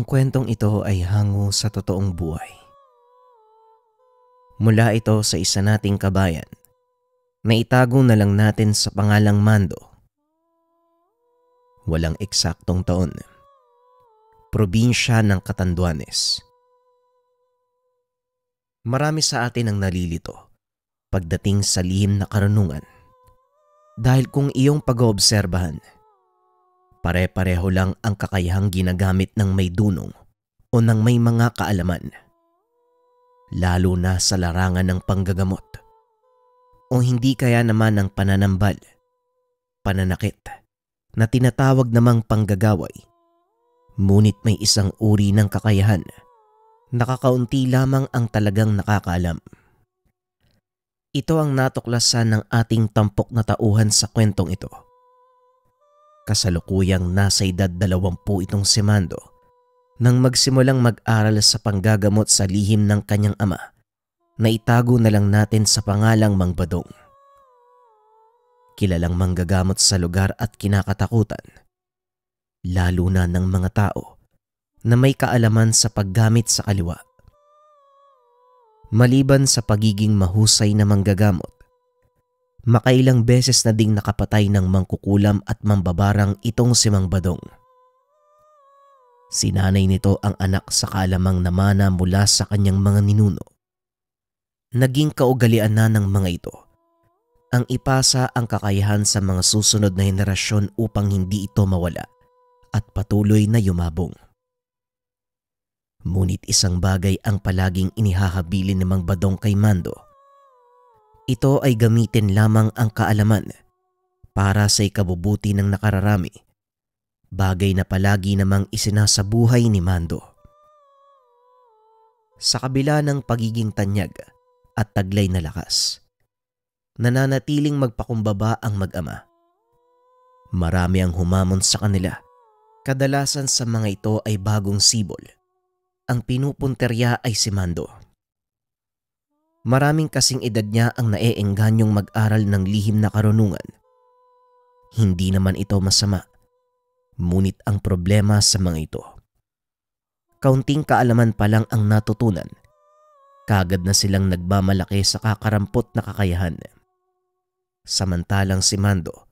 Ang kwentong ito ay hango sa totoong buhay. Mula ito sa isa nating kabayan na itago na lang natin sa pangalang Mando. Walang eksaktong taon. Probinsya ng Katanduanes. Marami sa atin ang nalilito pagdating sa lihim na karunungan. Dahil kung iyong pag-oobserbahan, Pare-pareho lang ang kakayahang ginagamit ng may dunong o ng may mga kaalaman. Lalo na sa larangan ng panggagamot. O hindi kaya naman ng pananambal, pananakit, na tinatawag namang panggagaway. Ngunit may isang uri ng kakayahan. Nakakaunti lamang ang talagang nakakaalam. Ito ang natuklasan ng ating tampok na tauhan sa kwentong ito kasalukuyang nasa edad 20 itong si Mando nang magsimulang mag-aral sa panggagamot sa lihim ng kanyang ama na itago na lang natin sa pangalang Mang Badong. Kilalang manggagamot sa lugar at kinakatakutan, lalo na ng mga tao na may kaalaman sa paggamit sa kaliwa. Maliban sa pagiging mahusay na manggagamot, makailang beses na ding nakapatay ng mangkukulam at mambabarang itong si Mang Badong. Sinanay nito ang anak sa kalamang na mula sa kanyang mga ninuno. Naging kaugalian na ng mga ito ang ipasa ang kakayahan sa mga susunod na henerasyon upang hindi ito mawala at patuloy na yumabong. Ngunit isang bagay ang palaging inihahabilin ni Mang Badong kay Mando – ito ay gamitin lamang ang kaalaman para sa ikabubuti ng nakararami, bagay na palagi namang isinasabuhay ni Mando. Sa kabila ng pagiging tanyag at taglay na lakas, nananatiling magpakumbaba ang mag-ama. Marami ang humamon sa kanila. Kadalasan sa mga ito ay bagong sibol. Ang pinupunterya ay si Mando Maraming kasing edad niya ang naeengganyong mag-aral ng lihim na karunungan. Hindi naman ito masama. Ngunit ang problema sa mga ito. Kaunting kaalaman pa lang ang natutunan. Kagad na silang nagmamalaki sa kakarampot na kakayahan. Samantalang si Mando,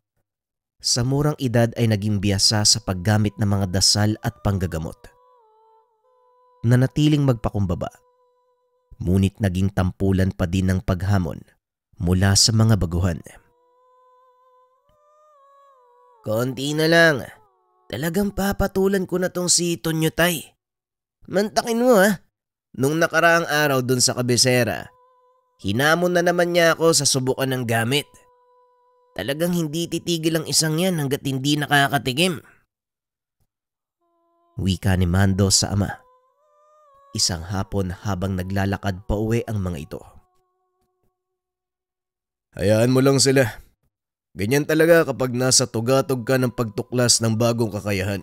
sa murang edad ay naging biyasa sa paggamit ng mga dasal at panggagamot. Nanatiling magpakumbaba ngunit naging tampulan pa din ng paghamon mula sa mga baguhan. Konti na lang. Talagang papatulan ko na tong si Tonyo Tay. Mantakin mo ha. Ah. Nung nakaraang araw dun sa kabisera, hinamon na naman niya ako sa subukan ng gamit. Talagang hindi titigil ang isang yan hanggat hindi nakakatikim. Wika ni Mando sa ama isang hapon habang naglalakad pa uwi ang mga ito. Hayaan mo lang sila. Ganyan talaga kapag nasa tugatog ka ng pagtuklas ng bagong kakayahan.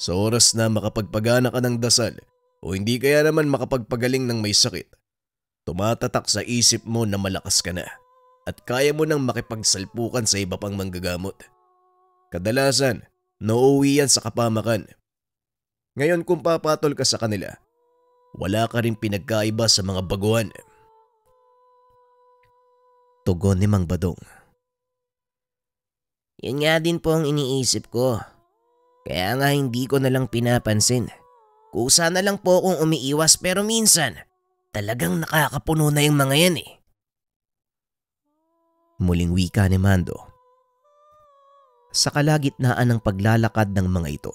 Sa oras na makapagpagana ka ng dasal o hindi kaya naman makapagpagaling ng may sakit, tumatatak sa isip mo na malakas ka na at kaya mo nang makipagsalpukan sa iba pang manggagamot. Kadalasan, nauuwi yan sa kapamakan. Ngayon kung papatol ka sa kanila, wala ka rin pinagkaiba sa mga baguhan. Tugon ni Mang Badong. Yun nga din po ang iniisip ko. Kaya nga hindi ko na lang pinapansin. Kusa na lang po akong umiiwas pero minsan talagang nakakapuno na yung mga yan eh. Muling wika ni Mando. Sa kalagitnaan ng paglalakad ng mga ito,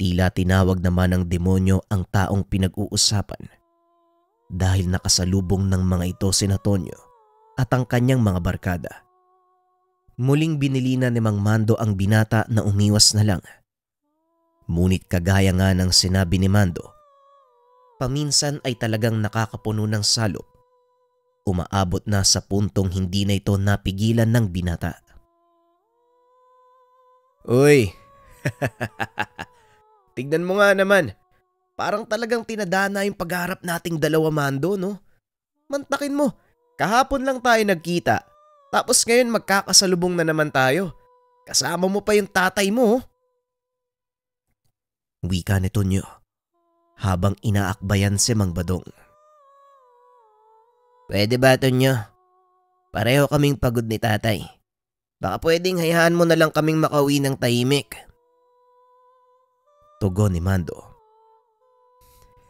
Tila tinawag naman ng demonyo ang taong pinag-uusapan dahil nakasalubong ng mga ito si Natonyo at ang kanyang mga barkada. Muling binili na ni Mang Mando ang binata na umiwas na lang. Ngunit kagaya nga ng sinabi ni Mando, paminsan ay talagang nakakapuno ng salop. Umaabot na sa puntong hindi na ito napigilan ng binata. Uy! Tignan mo nga naman. Parang talagang tinadana yung pagharap nating dalawa mando, no? Mantakin mo, kahapon lang tayo nagkita. Tapos ngayon magkakasalubong na naman tayo. Kasama mo pa yung tatay mo. Oh. Wika ni Tonyo habang inaakbayan si Mang Badong. Pwede ba Tonyo? Pareho kaming pagod ni tatay. Baka pwedeng hayaan mo na lang kaming makauwi ng tahimik. Tugon ni Mando.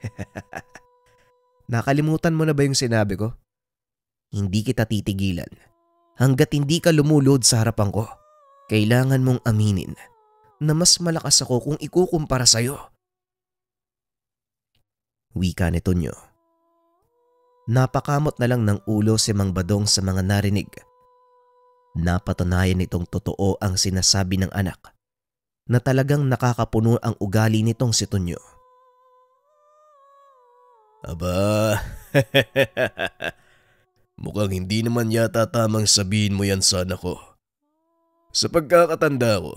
Nakalimutan mo na ba yung sinabi ko? Hindi kita titigilan. Hanggat hindi ka lumulod sa harapan ko, kailangan mong aminin na mas malakas ako kung ikukumpara sa'yo. Wika ni Tonyo. Napakamot na lang ng ulo si Mang Badong sa mga narinig. Napatunayan nitong totoo ang sinasabi ng anak na talagang nakakapuno ang ugali nitong si Tonyo. Aba, mukhang hindi naman yata tamang sabihin mo yan sana ko. Sa pagkakatanda ko,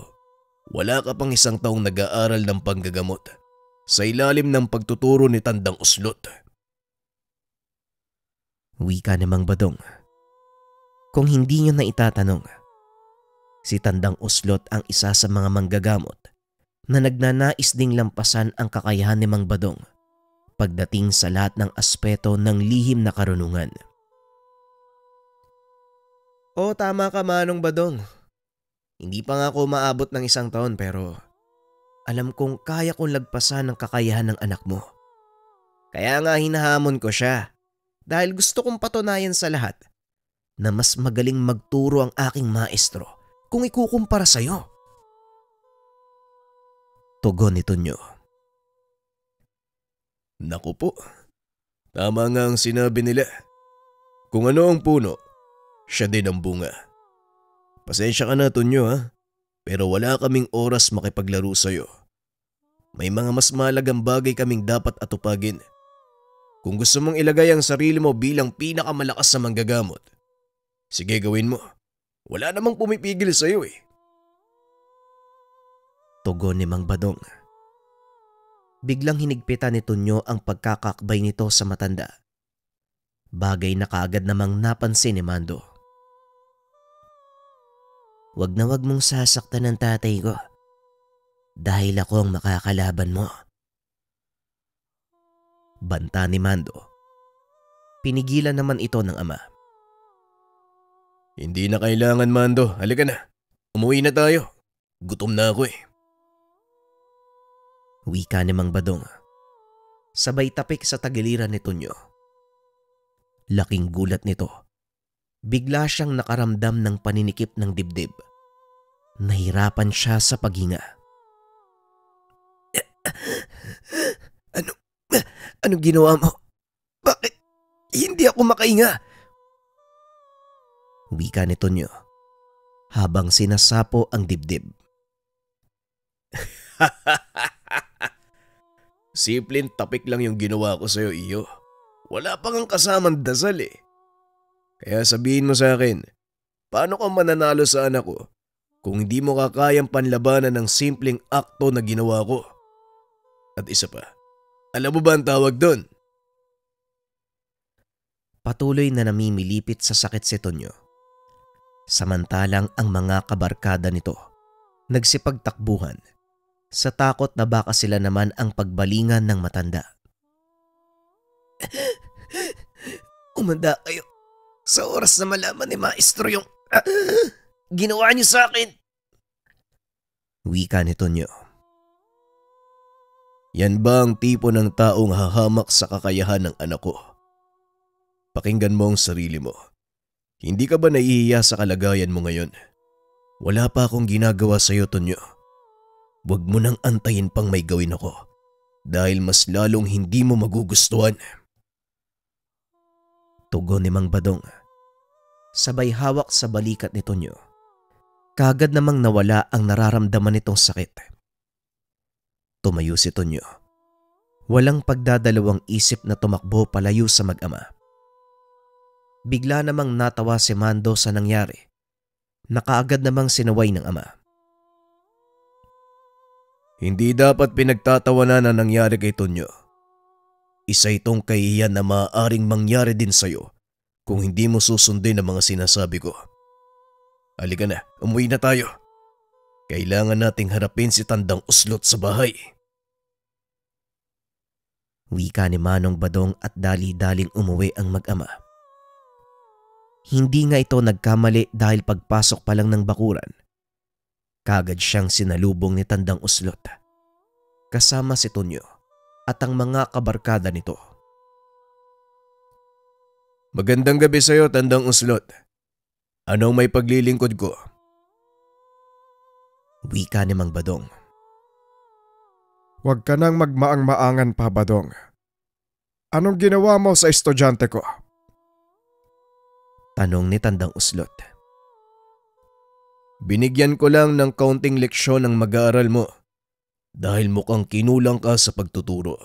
wala ka pang isang taong nag-aaral ng panggagamot sa ilalim ng pagtuturo ni Tandang Uslot. Wika namang badong. Kung hindi niyo na itatanong, Si Tandang Uslot ang isa sa mga manggagamot na nagnanais ding lampasan ang kakayahan ni Mang Badong pagdating sa lahat ng aspeto ng lihim na karunungan. Oo oh, tama ka Manong Badong. Hindi pa nga ako maabot ng isang taon pero alam kong kaya kong lagpasan ang kakayahan ng anak mo. Kaya nga hinahamon ko siya dahil gusto kong patunayan sa lahat na mas magaling magturo ang aking maestro kung ikukumpara iyo. Tugon nito nyo. Naku po, tama nga ang sinabi nila. Kung ano ang puno, siya din ang bunga. Pasensya ka na Tonyo ha, pero wala kaming oras makipaglaro sa iyo. May mga mas malagang bagay kaming dapat atupagin. Kung gusto mong ilagay ang sarili mo bilang pinakamalakas sa manggagamot, sige gawin mo. Wala namang pumipigil sa iyo eh. Tugon ni Mang Badong. Biglang hinigpitan ni Tonyo ang pagkakakbay nito sa matanda. Bagay na kaagad namang napansin ni Mando. Huwag na wag mong sasaktan ng tatay ko dahil ako ang makakalaban mo. Banta ni Mando. Pinigilan naman ito ng ama. Hindi na kailangan, Mando. Halika na. Umuwi na tayo. Gutom na ako eh. Wika Mang badong. Sabay tapik sa tagiliran ni Tonyo. Laking gulat nito. Bigla siyang nakaramdam ng paninikip ng dibdib. Nahirapan siya sa paghinga. Ano, Ano ginawa mo? Bakit hindi ako makahinga? Wika nito niyo habang sinasapo ang dibdib. Simpleng tapik lang yung ginawa ko sa'yo, iyo. Wala pang ang kasamang dasal eh. Kaya sabihin mo sa akin, paano ka mananalo sa anak ko kung hindi mo kakayang panlabanan ng simpleng akto na ginawa ko? At isa pa, alam mo ba ang tawag doon? Patuloy na namimilipit sa sakit si Tonyo Samantalang ang mga kabarkada nito nagsipagtakbuhan sa takot na baka sila naman ang pagbalingan ng matanda. Umanda kayo sa oras na malaman ni Maestro yung uh, ginawa niyo sa akin. Wika ni Tonyo. Yan ba ang tipo ng taong hahamak sa kakayahan ng anak ko? Pakinggan mo ang sarili mo hindi ka ba naiiya sa kalagayan mo ngayon? Wala pa akong ginagawa sa iyo, Tonyo. Huwag mo nang antayin pang may gawin ako dahil mas lalong hindi mo magugustuhan. Tugon ni Mang Badong. Sabay hawak sa balikat ni Tonyo. Kagad namang nawala ang nararamdaman nitong sakit. Tumayo si Tonyo. Walang pagdadalawang isip na tumakbo palayo sa mag-ama. Bigla namang natawa si Mando sa nangyari Nakaagad namang sinaway ng ama. Hindi dapat pinagtatawanan ang nangyari kay Tonyo. Isa itong kahihiyan na maaaring mangyari din sa'yo kung hindi mo susundin ang mga sinasabi ko. Halika na, umuwi na tayo. Kailangan nating harapin si Tandang Uslot sa bahay. Wika ni Manong Badong at dali-daling umuwi ang mag-ama. Hindi nga ito nagkamali dahil pagpasok pa lang ng bakuran. Kagad siyang sinalubong ni Tandang Uslot. Kasama si Tonyo at ang mga kabarkada nito. Magandang gabi sa iyo, Tandang Uslot. Anong may paglilingkod ko? Wika ni Mang Badong. Huwag ka nang magmaang-maangan pa, Badong. Anong ginawa mo sa estudyante ko? Tanong ni Tandang Uslot. Binigyan ko lang ng kaunting leksyon ang mag-aaral mo dahil mukhang kinulang ka sa pagtuturo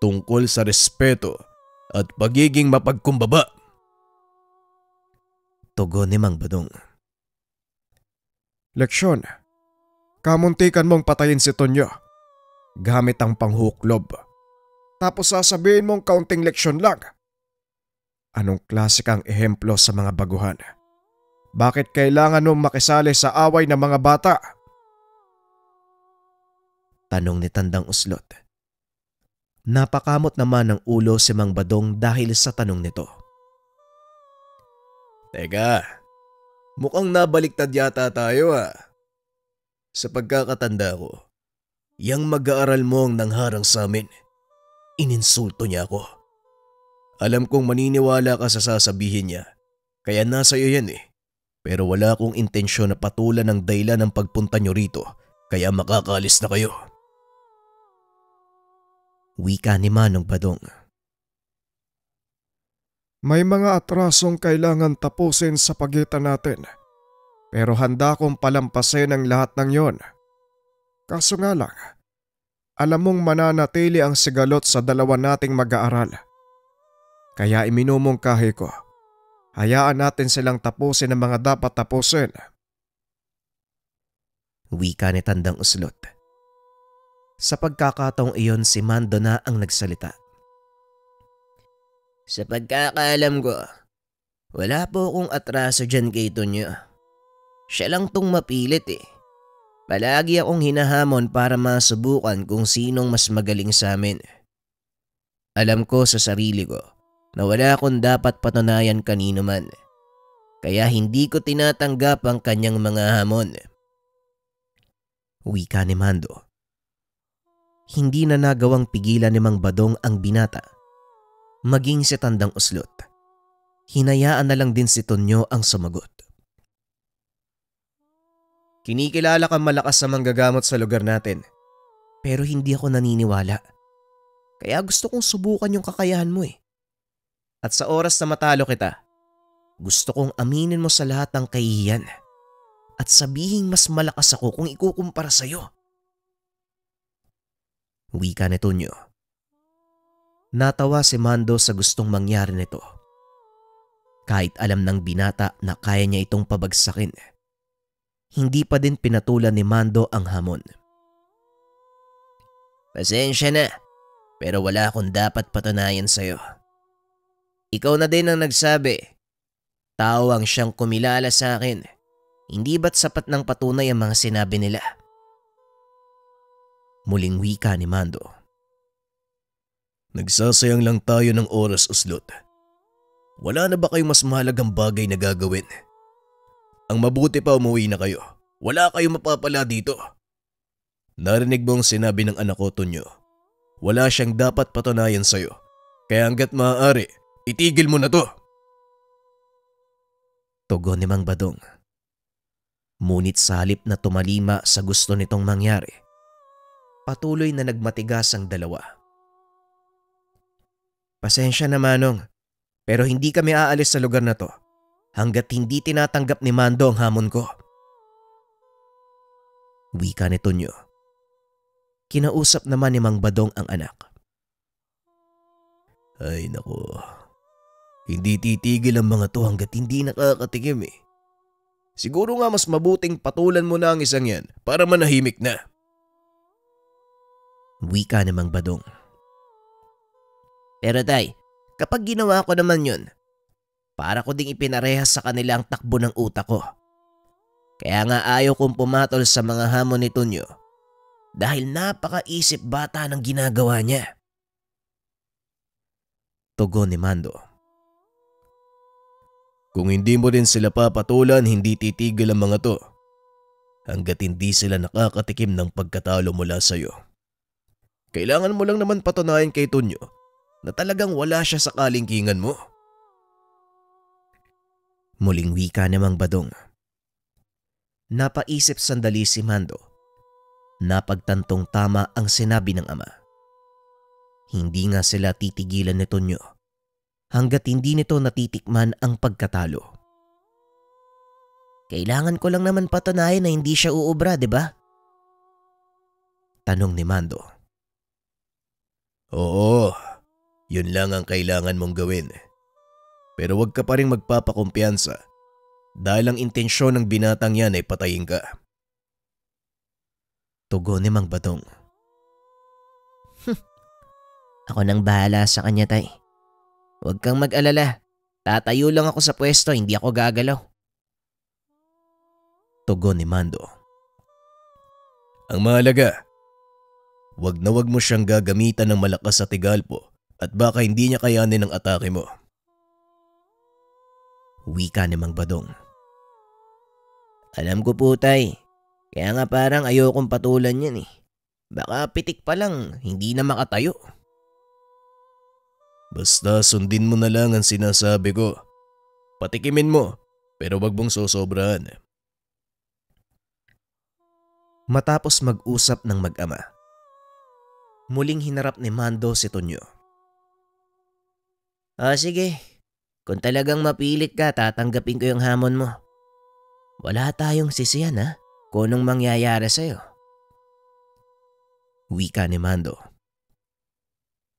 tungkol sa respeto at pagiging mapagkumbaba. Tugon ni Mang Badong. Leksyon, kamuntikan mong patayin si Tonyo gamit ang panghuklob. Tapos sasabihin mong kaunting leksyon lang Anong klase kang ehemplo sa mga baguhan? Bakit kailangan mong makisali sa away ng mga bata? Tanong ni Tandang Uslot. Napakamot naman ng ulo si Mang Badong dahil sa tanong nito. Teka, mukhang nabaliktad yata tayo ah. Sa pagkakatanda ko, yang mag-aaral mo ang nangharang sa amin, ininsulto niya ako. Alam kong maniniwala ka sa sasabihin niya. Kaya nasa iyo yan eh. Pero wala akong intensyon na patulan ng dayla ng pagpunta nyo rito. Kaya makakalis na kayo. Wika ni Manong Padong. May mga atrasong kailangan tapusin sa pagitan natin. Pero handa kong palampasin ang lahat ng yon. Kaso nga lang, alam mong mananatili ang sigalot sa dalawa nating mag-aaral. Kaya iminumungkahi ko. Hayaan natin silang tapusin ang mga dapat tapusin. Wika ni Tandang Uslot. Sa pagkakataong iyon si Mando na ang nagsalita. Sa pagkakaalam ko, wala po akong atraso dyan kay Tonyo. Siya lang tong mapilit eh. Palagi akong hinahamon para masubukan kung sinong mas magaling sa amin. Alam ko sa sarili ko na wala akong dapat patunayan kanino man. Kaya hindi ko tinatanggap ang kanyang mga hamon. Wika ni Mando. Hindi na nagawang pigilan ni Mang Badong ang binata. Maging si Tandang Uslot. Hinayaan na lang din si Tonyo ang sumagot. Kinikilala kang malakas sa manggagamot sa lugar natin. Pero hindi ako naniniwala. Kaya gusto kong subukan yung kakayahan mo eh. At sa oras na matalo kita, gusto kong aminin mo sa lahat ng kahihiyan at sabihing mas malakas ako kung ikukumpara sa iyo. Wika ni Tonyo. Natawa si Mando sa gustong mangyari nito. Kahit alam ng binata na kaya niya itong pabagsakin, hindi pa din pinatulan ni Mando ang hamon. Pasensya na, pero wala akong dapat patunayan sa iyo. Ikaw na din ang nagsabi. Tawang siyang kumilala sa akin. Hindi ba't sapat ng patunay ang mga sinabi nila? Muling wika ni Mando. Nagsasayang lang tayo ng oras uslot. Wala na ba kayong mas mahalagang bagay na gagawin? Ang mabuti pa umuwi na kayo. Wala kayong mapapala dito. Narinig mo ang sinabi ng anak ko, Tonyo. Wala siyang dapat patunayan sa'yo. Kaya hanggat maaari, Itigil mo na to! Tugon ni Mang Badong. Munit sa halip na tumalima sa gusto nitong mangyari, patuloy na nagmatigas ang dalawa. Pasensya na Manong, pero hindi kami aalis sa lugar na to hanggat hindi tinatanggap ni Mando ang hamon ko. Wika ni Tonyo. Kinausap naman ni Mang Badong ang anak. Ay nako, hindi titigil ang mga to hanggat hindi nakakatikim eh. Siguro nga mas mabuting patulan mo na ang isang yan para manahimik na. Wika namang badong. Pero tay, kapag ginawa ko naman yun, para ko ding ipinarehas sa kanila ang takbo ng utak ko. Kaya nga ayaw kong pumatol sa mga hamon ni Tunyo dahil napakaisip bata ng ginagawa niya. Tugon ni Mando. Kung hindi mo rin sila papatulan, hindi titigil ang mga to. Hanggat hindi sila nakakatikim ng pagkatalo mula sa'yo. Kailangan mo lang naman patunayan kay Tonyo na talagang wala siya sa kalingkingan mo. Muling wika namang badong. Napaisip sandali si Mando. Napagtantong tama ang sinabi ng ama. Hindi nga sila titigilan ni Tonyo hanggat hindi nito natitikman ang pagkatalo. Kailangan ko lang naman patunayan na hindi siya uubra, di ba? Tanong ni Mando. Oo, yun lang ang kailangan mong gawin. Pero wag ka pa rin magpapakumpiyansa dahil ang intensyon ng binatang yan ay patayin ka. Tugon ni Mang Batong. Ako nang bahala sa kanya tay. Huwag kang mag-alala. Tatayo lang ako sa pwesto, hindi ako gagalaw. Tugon ni Mando. Ang mahalaga, wag na wag mo siyang gagamitan ng malakas sa tigalpo at baka hindi niya kayanin ang atake mo. Wika ni Mang Badong. Alam ko po tay, kaya nga parang ayokong patulan yan eh. Baka pitik pa lang, hindi na makatayo. Basta sundin mo na lang ang sinasabi ko. Patikimin mo, pero wag mong sosobrahan. Matapos mag-usap ng mag-ama, muling hinarap ni Mando si Tonyo. Ah sige, kung talagang mapilit ka tatanggapin ko yung hamon mo. Wala tayong sisiyan ha, kung anong mangyayari sa'yo. Wika ni Mando.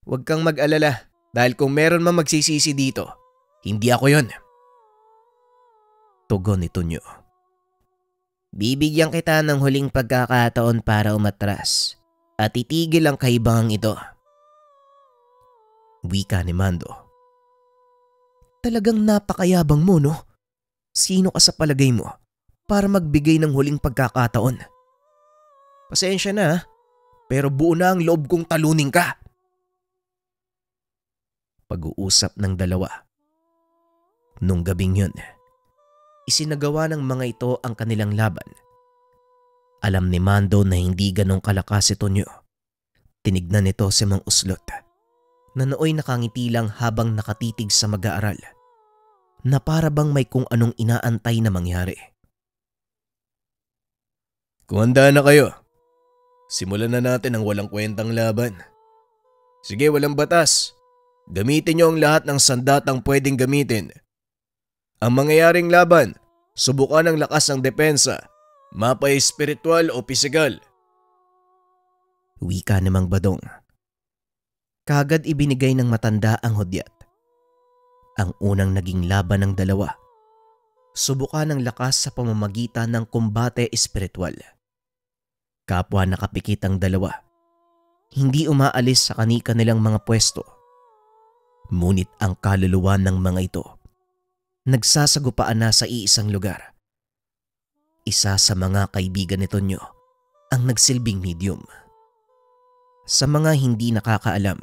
Huwag kang mag-alala, dahil kung meron mang magsisisi dito, hindi ako yon. Tugon ni Tunyo. Bibigyan kita ng huling pagkakataon para umatras at itigil ang kaibang ito. Wika ni Mando. Talagang napakayabang mo no? Sino ka sa palagay mo para magbigay ng huling pagkakataon? Pasensya na pero buo na ang loob kong talunin ka pag-uusap ng dalawa. Nung gabing yun, isinagawa ng mga ito ang kanilang laban. Alam ni Mando na hindi ganong kalakas ito niyo. Tinignan nito si Mang Uslot na nooy nakangiti lang habang nakatitig sa mag-aaral na para bang may kung anong inaantay na mangyari. Kung na kayo, simulan na natin ang walang kwentang laban. Sige, walang batas. Gamitin niyo ang lahat ng sandatang pwedeng gamitin. Ang mangyayaring laban, subukan ang lakas ng depensa, mapa espiritual o pisikal. Wika namang badong. Kagad ibinigay ng matanda ang hudyat. Ang unang naging laban ng dalawa. Subukan ang lakas sa pamamagitan ng kumbate espiritual. Kapwa nakapikit ang dalawa. Hindi umaalis sa kanika nilang mga pwesto Ngunit ang kaluluwa ng mga ito nagsasagupaan na sa iisang lugar. Isa sa mga kaibigan nito nyo ang nagsilbing medium. Sa mga hindi nakakaalam,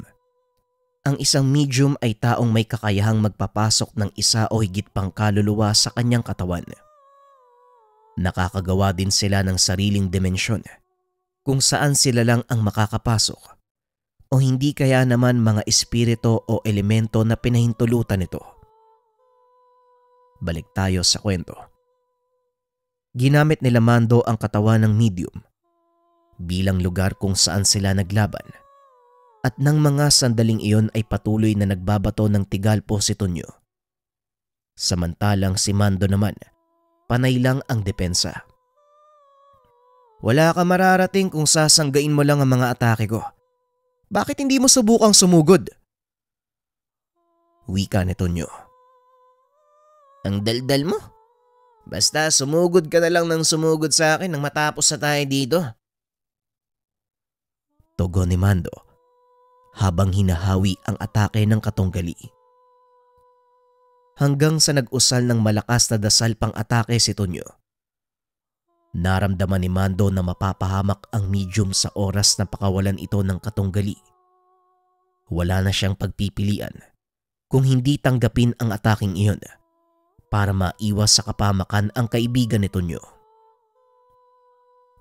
ang isang medium ay taong may kakayahang magpapasok ng isa o higit pang kaluluwa sa kanyang katawan. Nakakagawa din sila ng sariling dimensyon kung saan sila lang ang makakapasok o hindi kaya naman mga espirito o elemento na pinahintulutan nito. Balik tayo sa kwento. Ginamit ni Lamando ang katawan ng medium bilang lugar kung saan sila naglaban. At nang mga sandaling iyon ay patuloy na nagbabato ng tigal po si Tonyo. Samantalang si Mando naman, panay lang ang depensa. Wala ka mararating kung sasanggain mo lang ang mga atake ko. Bakit hindi mo subukang sumugod? Wika ni Tonyo. Ang daldal mo? Basta sumugod ka na lang ng sumugod sa akin nang matapos sa tayo dito. Tugo ni Mando habang hinahawi ang atake ng katunggali. Hanggang sa nag-usal ng malakas na dasal pang atake si Tonyo Naramdaman ni Mando na mapapahamak ang medium sa oras na pakawalan ito ng katunggali. Wala na siyang pagpipilian kung hindi tanggapin ang ataking iyon para maiwas sa kapamakan ang kaibigan nito niyo.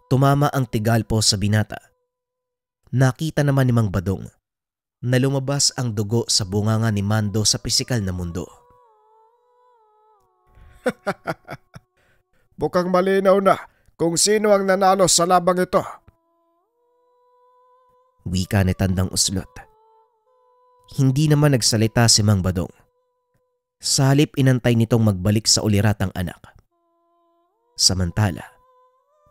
Tumama ang tigalpo sa binata. Nakita naman ni Mang Badong na lumabas ang dugo sa bunganga ni Mando sa pisikal na mundo. Bukang malinaw na kung sino ang nanalo sa labang ito. Wika ni Tandang Uslot. Hindi naman nagsalita si Mang Badong. Sa halip inantay nitong magbalik sa uliratang anak. Samantala,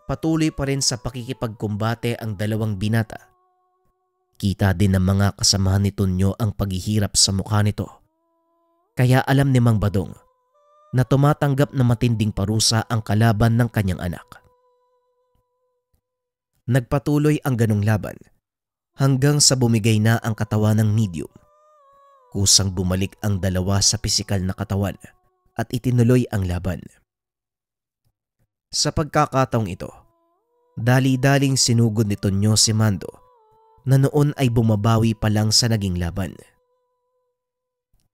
patuloy pa rin sa pakikipagkumbate ang dalawang binata. Kita din ng mga kasamahan ni Tonyo ang paghihirap sa mukha nito. Kaya alam ni Mang Badong na tumatanggap na matinding parusa ang kalaban ng kanyang anak. Nagpatuloy ang ganong laban hanggang sa bumigay na ang katawan ng medium. Kusang bumalik ang dalawa sa pisikal na katawan at itinuloy ang laban. Sa pagkakataong ito, dali-daling sinugod ni Tonyo si Mando na noon ay bumabawi pa lang sa naging laban.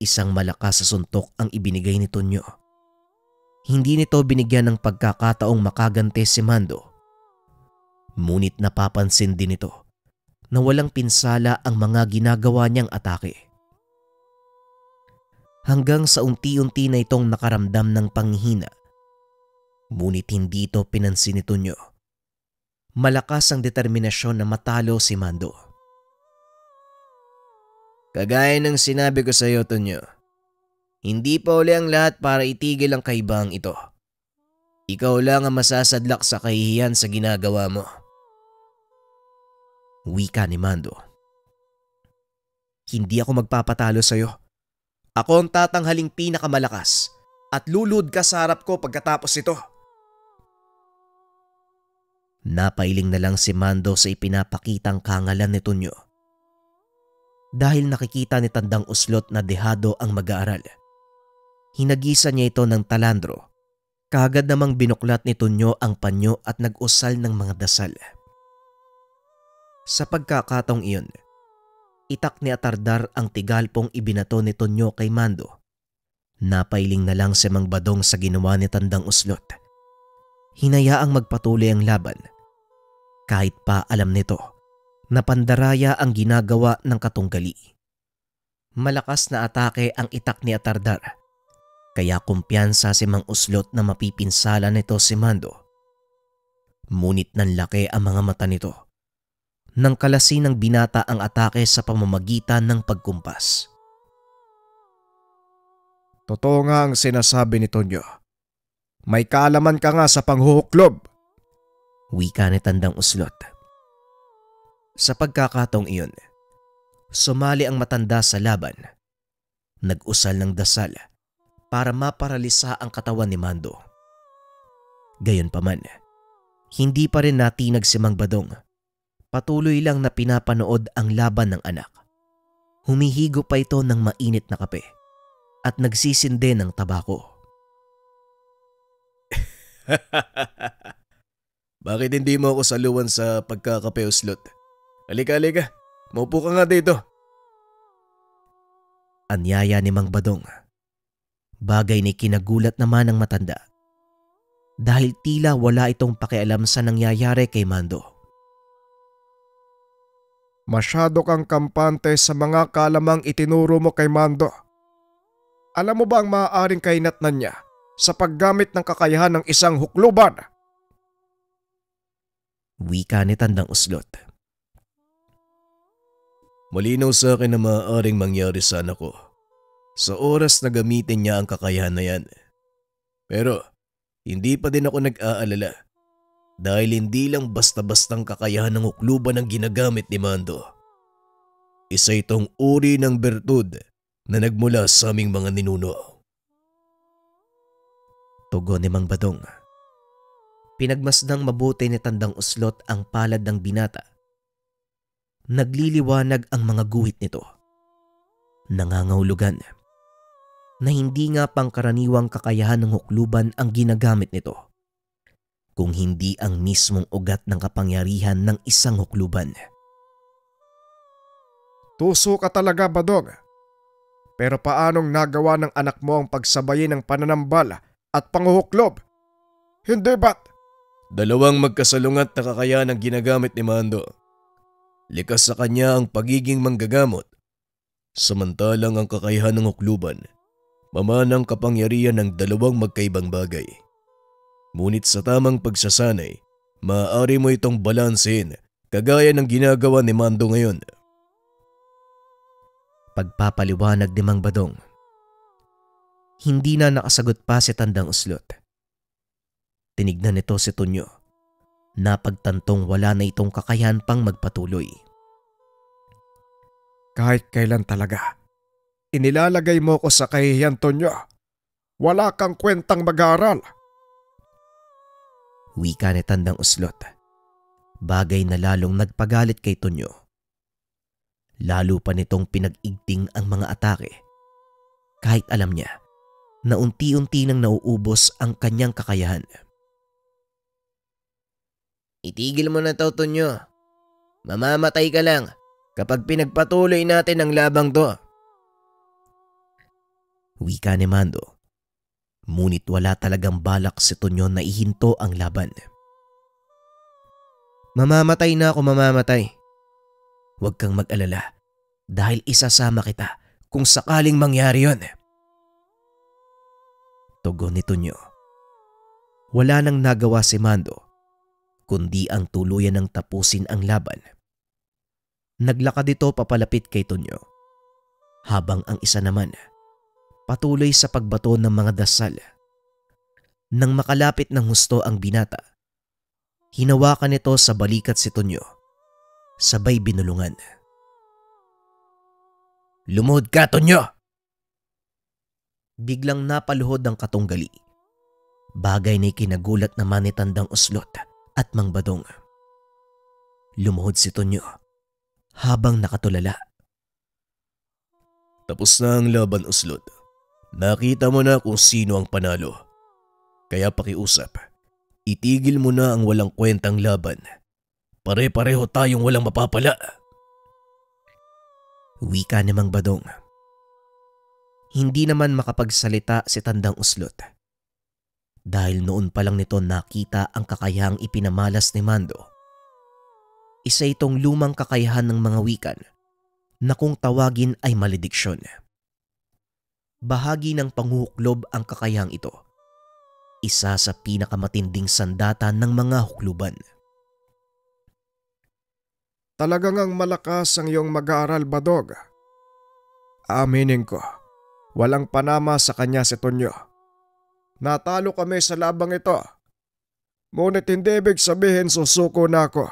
Isang malakas sa suntok ang ibinigay ni Tonyo. Hindi nito binigyan ng pagkakataong makagante si Mando Ngunit napapansin din ito na walang pinsala ang mga ginagawa niyang atake. Hanggang sa unti-unti na itong nakaramdam ng panghina. Ngunit hindi ito pinansin nito niyo. Malakas ang determinasyon na matalo si Mando. Kagaya ng sinabi ko sa iyo, Tonyo, hindi pa uli ang lahat para itigil ang kaibang ito. Ikaw lang ang masasadlak sa kahihiyan sa ginagawa mo. Wika ni Mando. Hindi ako magpapatalo sa'yo. Ako ang tatanghaling pinakamalakas at lulud ka sa harap ko pagkatapos ito. Napailing na lang si Mando sa ipinapakitang kangalan ni Tonyo. Dahil nakikita ni Tandang Uslot na dehado ang mag-aaral. Hinagisa niya ito ng talandro. Kagad namang binuklat ni Tonyo ang panyo at nag-usal ng mga dasal. Sa pagkakataong iyon, itak ni Atardar ang tigalpong ibinato ni Tonyo kay Mando. Napailing na lang si Mang Badong sa ginawa ni Tandang Uslot. Hinaya ang magpatuloy ang laban. Kahit pa alam nito na pandaraya ang ginagawa ng katunggali. Malakas na atake ang itak ni Atardar. Kaya kumpiyansa si Mang Uslot na mapipinsala nito si Mando. Munit nang laki ang mga mata nito ng kalasin ng binata ang atake sa pamamagitan ng pagkumpas. Totoo nga ang sinasabi ni Tonyo. May kaalaman ka nga sa panghuhuklob. Wika ni Tandang Uslot. Sa pagkakataong iyon, sumali ang matanda sa laban. Nag-usal ng dasal para maparalisa ang katawan ni Mando. Gayon pa man, hindi pa rin natinag si Mang Badong Patuloy lang na pinapanood ang laban ng anak. Humihigo pa ito ng mainit na kape at nagsisinde ng tabako. Bakit hindi mo ako saluan sa pagkakape o slot? Halika, halika. Maupo ka nga dito. Anyaya ni Mang Badong. Bagay ni kinagulat naman ng matanda. Dahil tila wala itong pakialam sa nangyayari kay Mando. Masyado kang kampante sa mga kalamang itinuro mo kay Mando. Alam mo ba ang maaaring kainatnan niya sa paggamit ng kakayahan ng isang hukluban? Wika ni Tandang Uslot. Malinaw sa akin na maaaring mangyari sana ko sa oras na gamitin niya ang kakayahan na yan. Pero hindi pa din ako nag-aalala dahil hindi lang basta-bastang kakayahan ng hukluban ang ginagamit ni Mando. Isa itong uri ng bertud na nagmula sa aming mga ninuno. Tugon ni Mang Badong. Pinagmasdang mabuti ni Tandang Uslot ang palad ng binata. Nagliliwanag ang mga guhit nito. Nangangahulugan na hindi nga pangkaraniwang kakayahan ng hukluban ang ginagamit nito kung hindi ang mismong ugat ng kapangyarihan ng isang hukluban. Tuso ka talaga, Badog. Pero paanong nagawa ng anak mo ang pagsabayin ng pananambal at panguhuklob? Hindi ba't? Dalawang magkasalungat na kakayan ang ginagamit ni Mando. Likas sa kanya ang pagiging manggagamot. Samantalang ang kakayahan ng hukluban, mamanang kapangyarihan ng dalawang magkaibang bagay. Ngunit sa tamang pagsasanay, maaari mo itong balansin kagaya ng ginagawa ni Mando ngayon. Pagpapaliwanag ni Mang Badong Hindi na nakasagot pa si Tandang Uslot. Tinignan nito si Tonyo. Napagtantong wala na itong kakayahan pang magpatuloy. Kahit kailan talaga, inilalagay mo ko sa kahihiyan, Tonyo. Wala kang kwentang mag-aaral. Wika ni Tandang Uslot. Bagay na lalong nagpagalit kay Tonyo. Lalo pa nitong pinag-igting ang mga atake. Kahit alam niya na unti-unti nang nauubos ang kanyang kakayahan. Itigil mo na to, Tonyo. Mamamatay ka lang kapag pinagpatuloy natin ang labang to. Wika ni Mando Ngunit wala talagang balak si Tonyon na ihinto ang laban. Mamamatay na ako mamamatay. Huwag kang mag-alala dahil isasama kita kung sakaling mangyari yon. Tugon ni Tonyo. Wala nang nagawa si Mando kundi ang tuluyan ng tapusin ang laban. Naglakad dito papalapit kay Tonyo habang ang isa naman patuloy sa pagbato ng mga dasal. Nang makalapit ng husto ang binata, hinawakan ito sa balikat si Tonyo, sabay binulungan. Lumuhod ka, Tonyo! Biglang napaluhod ang katunggali. Bagay na ikinagulat ni Tandang uslot at mangbadong. Lumuhod si Tonyo habang nakatulala. Tapos na ang laban uslot. Nakita mo na kung sino ang panalo. Kaya pakiusap, itigil mo na ang walang kwentang laban. Pare-pareho tayong walang mapapala. Wika namang badong. Hindi naman makapagsalita si Tandang Uslot. Dahil noon pa lang nito nakita ang kakayahang ipinamalas ni Mando. Isa itong lumang kakayahan ng mga wikan na kung tawagin ay malediksyon. Malediksyon bahagi ng panghuhuklob ang kakayahang ito. Isa sa pinakamatinding sandata ng mga hukluban. Talaga ngang malakas ang iyong mag-aaral, Badog. Aminin ko, walang panama sa kanya si Tonyo. Natalo kami sa labang ito. Ngunit hindi ibig sabihin susuko na ako.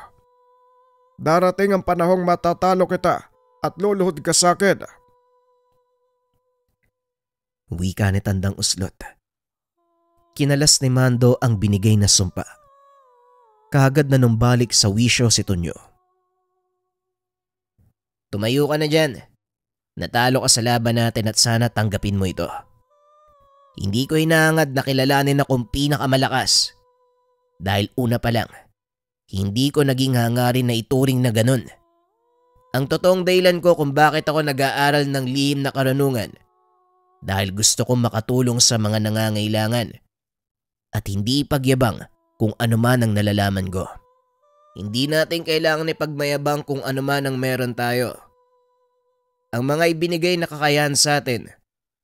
Darating ang panahong matatalo kita at luluhod ka sa akin. Wika ni Tandang Uslot. Kinalas ni Mando ang binigay na sumpa. Kaagad na numbalik sa wisyo si Tonyo. Tumayo ka na dyan. Natalo ka sa laban natin at sana tanggapin mo ito. Hindi ko inaangad na kilalanin akong pinakamalakas. Dahil una pa lang, hindi ko naging hangarin na ituring na ganun. Ang totoong dahilan ko kung bakit ako nag-aaral ng lihim na karanungan – dahil gusto kong makatulong sa mga nangangailangan at hindi ipagyabang kung ano man ang nalalaman ko. Hindi natin kailangan ipagmayabang kung ano man ang meron tayo. Ang mga ibinigay na kakayahan sa atin,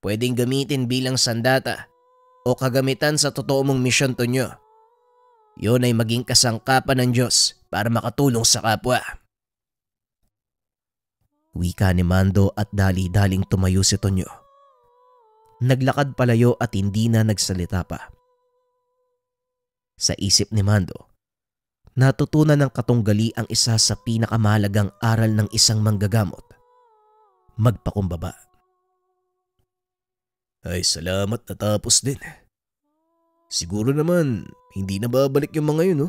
pwedeng gamitin bilang sandata o kagamitan sa totoo mong misyon to nyo. Yun ay maging kasangkapan ng Diyos para makatulong sa kapwa. Wika ni Mando at dali-daling tumayo si Tonyo naglakad palayo at hindi na nagsalita pa. Sa isip ni Mando, natutunan ng katunggali ang isa sa pinakamahalagang aral ng isang manggagamot. Magpakumbaba. Ay salamat natapos din. Siguro naman hindi na babalik yung mga yun no?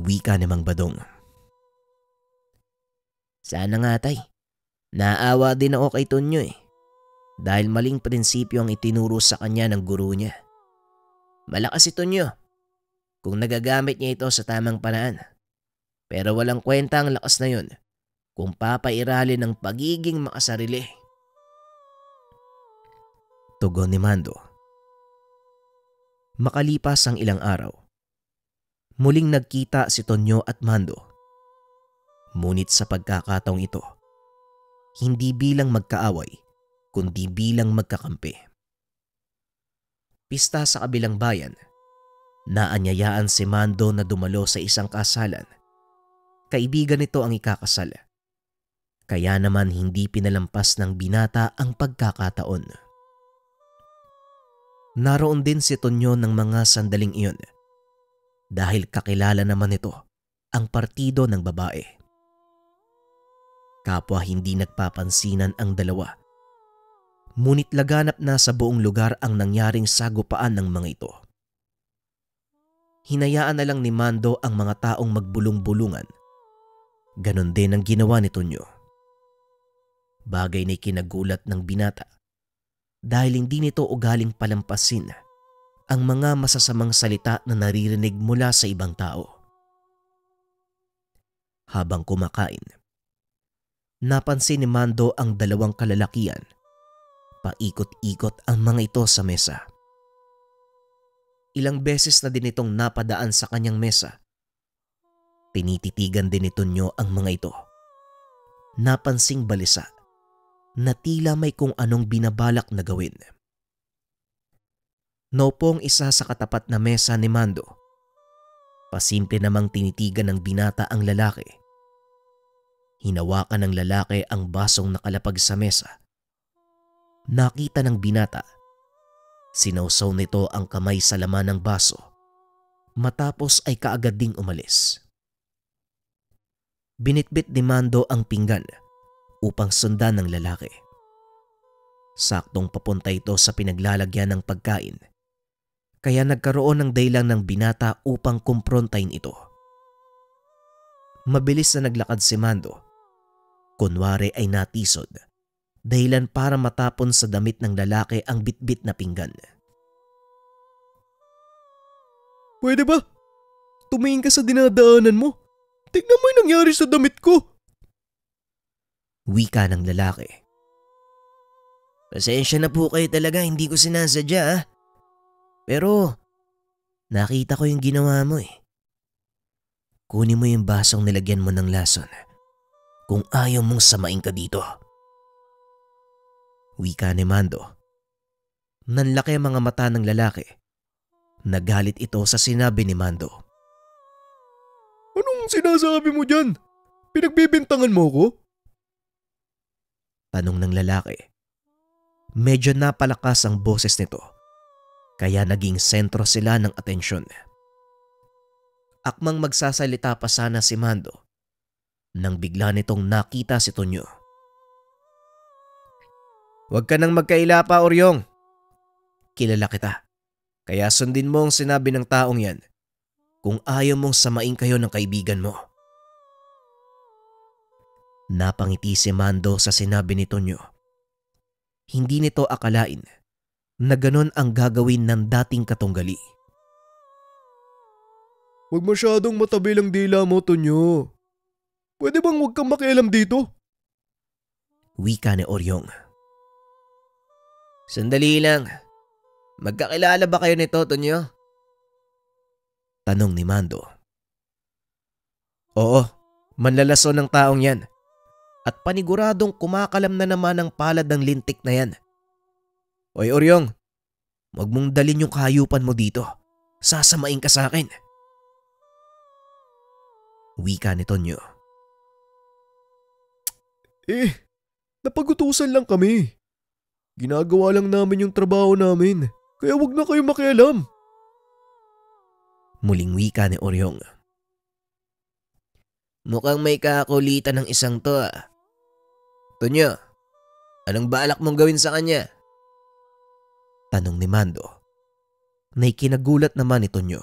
Wika ni Mang Badong. Sana nga tay. Naawa din ako kay Tonyo eh dahil maling prinsipyo ang itinuro sa kanya ng guru niya. Malakas ito niyo kung nagagamit niya ito sa tamang paraan. Pero walang kwenta ang lakas na yun kung papairali ng pagiging makasarili. Tugon ni Mando. Makalipas ang ilang araw, muling nagkita si Tonyo at Mando. Ngunit sa pagkakataong ito, hindi bilang magkaaway, kundi bilang magkakampi. Pista sa kabilang bayan, naanyayaan si Mando na dumalo sa isang kasalan. Kaibigan nito ang ikakasal. Kaya naman hindi pinalampas ng binata ang pagkakataon. Naroon din si Tonyo ng mga sandaling iyon dahil kakilala naman nito ang partido ng babae. Kapwa hindi nagpapansinan ang dalawa Ngunit laganap na sa buong lugar ang nangyaring sagupaan ng mga ito. Hinayaan na lang ni Mando ang mga taong magbulong-bulungan. Ganon din ang ginawa ni Tonyo. Bagay na kinagulat ng binata dahil hindi nito ugaling palampasin ang mga masasamang salita na naririnig mula sa ibang tao. Habang kumakain, napansin ni Mando ang dalawang kalalakian Paikot-ikot ang mga ito sa mesa. Ilang beses na din itong napadaan sa kanyang mesa. Tinititigan din ito nyo ang mga ito. Napansing balisa na tila may kung anong binabalak na gawin. Nopo ang isa sa katapat na mesa ni Mando. Pasimple namang tinitigan ng binata ang lalaki. Hinawakan ng lalaki ang basong nakalapag sa mesa nakita ng binata. Sinawsaw nito ang kamay sa laman ng baso. Matapos ay kaagad ding umalis. Binitbit ni Mando ang pinggan upang sundan ng lalaki. Saktong papunta ito sa pinaglalagyan ng pagkain. Kaya nagkaroon ng daylang ng binata upang kumprontahin ito. Mabilis na naglakad si Mando. Kunwari ay natisod dahilan para matapon sa damit ng lalaki ang bitbit na pinggan. Pwede ba? Tumingin ka sa dinadaanan mo. Tignan mo yung nangyari sa damit ko. Wika ng lalaki. Pasensya na po kayo talaga, hindi ko sinasadya ah. Pero nakita ko yung ginawa mo eh. Kunin mo yung basong nilagyan mo ng lason kung ayaw mong samain ka dito. Wika ni Mando. Nanlaki ang mga mata ng lalaki. Nagalit ito sa sinabi ni Mando. Anong sinasabi mo dyan? Pinagbibintangan mo ko? Tanong ng lalaki. Medyo napalakas ang boses nito. Kaya naging sentro sila ng atensyon. Akmang magsasalita pa sana si Mando nang bigla nitong nakita si Tonyo. Huwag ka nang magkaila pa, Oryong. Kilala kita. Kaya sundin mo ang sinabi ng taong yan kung ayaw mong samain kayo ng kaibigan mo. Napangiti si Mando sa sinabi ni Tonyo. Hindi nito akalain na ganon ang gagawin ng dating katunggali. Huwag masyadong matabi lang dila mo, Tonyo. Pwede bang huwag kang makialam dito? Wika ni Oryong. Sandali lang. Magkakilala ba kayo nito, Tonyo? Tanong ni Mando. Oo, manlalaso ng taong yan. At paniguradong kumakalam na naman ang palad ng lintik na yan. Oy Oryong, wag mong dalin yung kahayupan mo dito. Sasamain ka sa akin. Wika ni Tonyo. Eh, napagutusan lang kami. Ginagawa lang namin yung trabaho namin, kaya wag na kayo makialam. Muling wika ni Oryong. Mukhang may kakulitan ng isang to ah. Tonyo, anong balak mong gawin sa kanya? Tanong ni Mando. Naikinagulat naman ni Tonyo.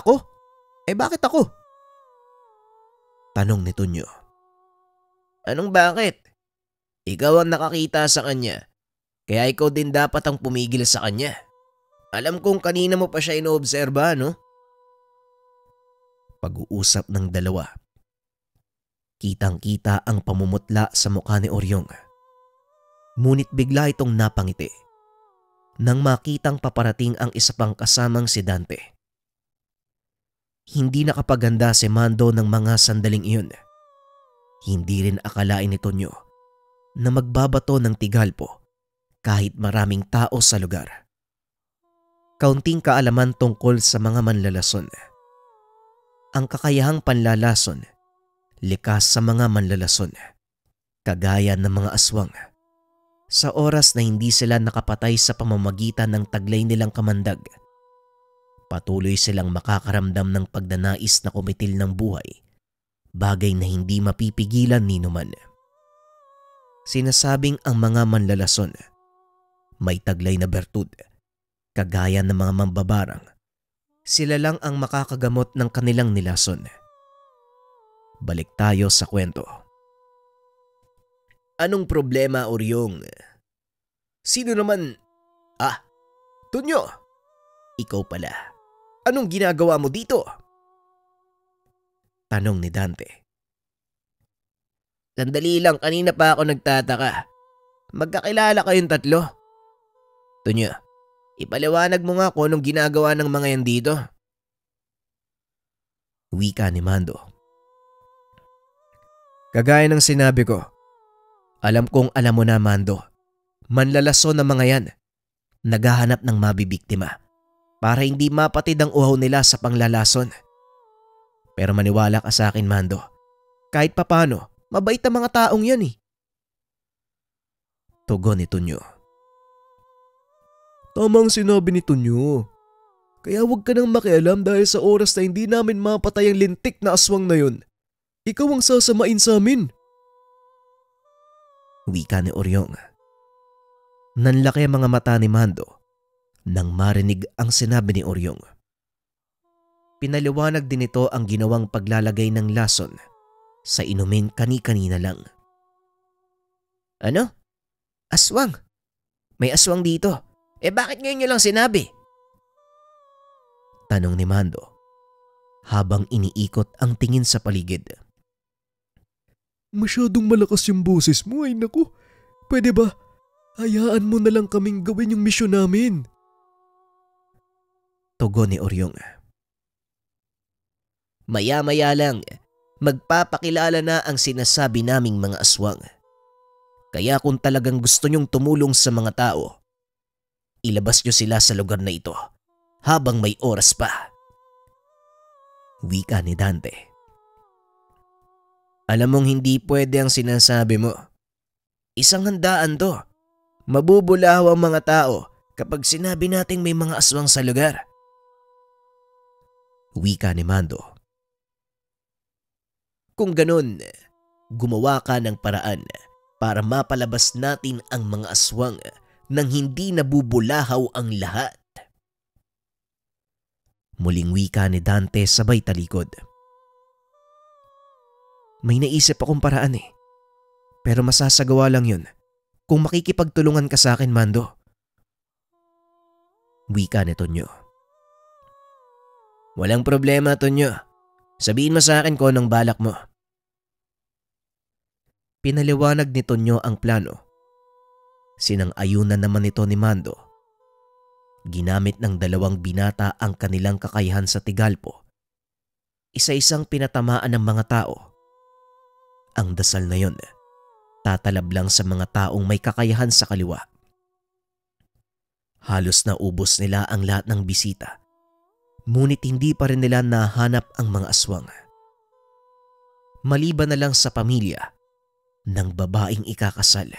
ako? Eh bakit ako? Tanong ni Tonyo. Anong bakit? Ikaw ang nakakita sa kanya. Kaya ikaw din dapat ang pumigil sa kanya. Alam kong kanina mo pa siya inoobserba, no? Pag-uusap ng dalawa. Kitang-kita ang pamumutla sa mukha ni Oryong. Ngunit bigla itong napangiti nang makitang paparating ang isa pang kasamang si Dante. Hindi nakapaganda si Mando ng mga sandaling iyon. Hindi rin akalain ni Tonyo na magbabato ng tigalpo kahit maraming tao sa lugar. Kaunting kaalaman tungkol sa mga manlalason. Ang kakayahang panlalason, likas sa mga manlalason, kagaya ng mga aswang. Sa oras na hindi sila nakapatay sa pamamagitan ng taglay nilang kamandag, patuloy silang makakaramdam ng pagdanais na kumitil ng buhay, bagay na hindi mapipigilan ni Numan sinasabing ang mga manlalason may taglay na bertud, kagaya ng mga mambabarang. Sila lang ang makakagamot ng kanilang nilason. Balik tayo sa kwento. Anong problema, Oryong? Sino naman... Ah, Tunyo! Ikaw pala. Anong ginagawa mo dito? Tanong ni Dante. Sandali lang, kanina pa ako nagtataka. Magkakilala kayong tatlo? Tunya, ipaliwanag mo nga kung anong ginagawa ng mga yan dito. Wika ni Mando. Kagaya ng sinabi ko, alam kong alam mo na Mando, manlalaso ng mga yan, naghahanap ng mabibiktima para hindi mapatid ang uhaw nila sa panglalason. Pero maniwala ka sa akin Mando, kahit papano, Mabait ang mga taong yan eh. Tugon ni Tunyo. Tamang sinabi ni Tunyo. Kaya huwag ka nang makialam dahil sa oras na hindi namin mapatay ang lintik na aswang na yun. Ikaw ang sasamain sa amin. Wika ni Oryong. Nanlaki ang mga mata ni Mando nang marinig ang sinabi ni Oryong. Pinaliwanag din ito ang ginawang paglalagay ng lason sa inumin kani-kanina lang. Ano? Aswang? May aswang dito. Eh bakit ngayon nyo lang sinabi? Tanong ni Mando habang iniikot ang tingin sa paligid. Masyadong malakas yung boses mo ay naku. Pwede ba? Hayaan mo na lang kaming gawin yung misyon namin. Tugon ni Oryong. Maya-maya lang, magpapakilala na ang sinasabi naming mga aswang. Kaya kung talagang gusto nyong tumulong sa mga tao, ilabas nyo sila sa lugar na ito habang may oras pa. Wika ni Dante. Alam mong hindi pwede ang sinasabi mo. Isang handaan to. Mabubulaw ang mga tao kapag sinabi nating may mga aswang sa lugar. Wika ni Mando kung ganun, gumawa ka ng paraan para mapalabas natin ang mga aswang nang hindi nabubulahaw ang lahat. Muling wika ni Dante sabay talikod. May naisip akong paraan eh. Pero masasagawa lang yun kung makikipagtulungan ka sa akin, Mando. Wika ni Tonyo. Walang problema, Tonyo. Sabihin mo sa akin kung anong balak mo. Pinaliwanag ni Tonyo ang plano. Sinang-ayunan naman ito ni Mando. Ginamit ng dalawang binata ang kanilang kakayahan sa Tigalpo. Isa-isang pinatamaan ng mga tao. Ang dasal na yon, tatalab lang sa mga taong may kakayahan sa kaliwa. Halos na ubos nila ang lahat ng bisita ngunit hindi pa rin nila nahanap ang mga aswang. Maliban na lang sa pamilya, ng babaeng ikakasal.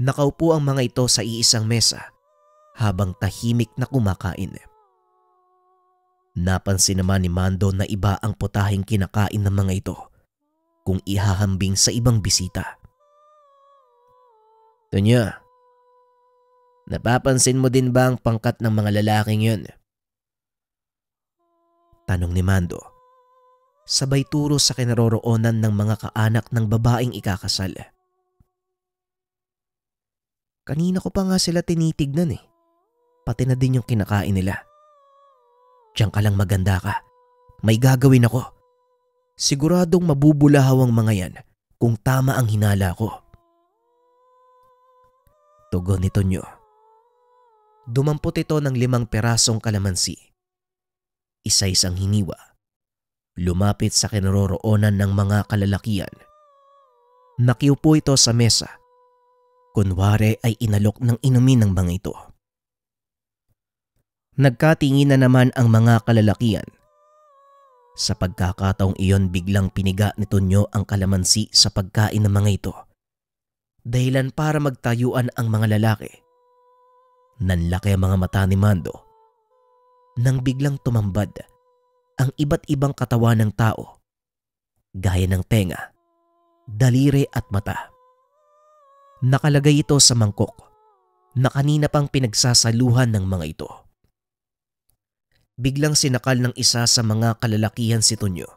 Nakaupo ang mga ito sa iisang mesa habang tahimik na kumakain. Napansin naman ni Mando na iba ang putahing kinakain ng mga ito kung ihahambing sa ibang bisita. Tunya, napapansin mo din ba ang pangkat ng mga lalaking yun? Tanong ni Mando sabay turo sa kinaroroonan ng mga kaanak ng babaeng ikakasal. Kanina ko pa nga sila tinitignan eh. Pati na din yung kinakain nila. Diyan ka lang maganda ka. May gagawin ako. Siguradong mabubulahaw ang mga yan kung tama ang hinala ko. Tugon nito nyo. Dumampot ito ng limang perasong kalamansi. Isa-isang hiniwa lumapit sa kinaroroonan ng mga kalalakian. Nakiupo ito sa mesa. Kunwari ay inalok ng inumin ng mga ito. Nagkatingin na naman ang mga kalalakian. Sa pagkakataong iyon biglang piniga ni Tonyo ang kalamansi sa pagkain ng mga ito. Dahilan para magtayuan ang mga lalaki. Nanlaki ang mga mata ni Mando. Nang biglang tumambad ang iba't ibang katawan ng tao, gaya ng tenga, daliri at mata. Nakalagay ito sa mangkok na kanina pang pinagsasaluhan ng mga ito. Biglang sinakal ng isa sa mga kalalakihan si Tonyo.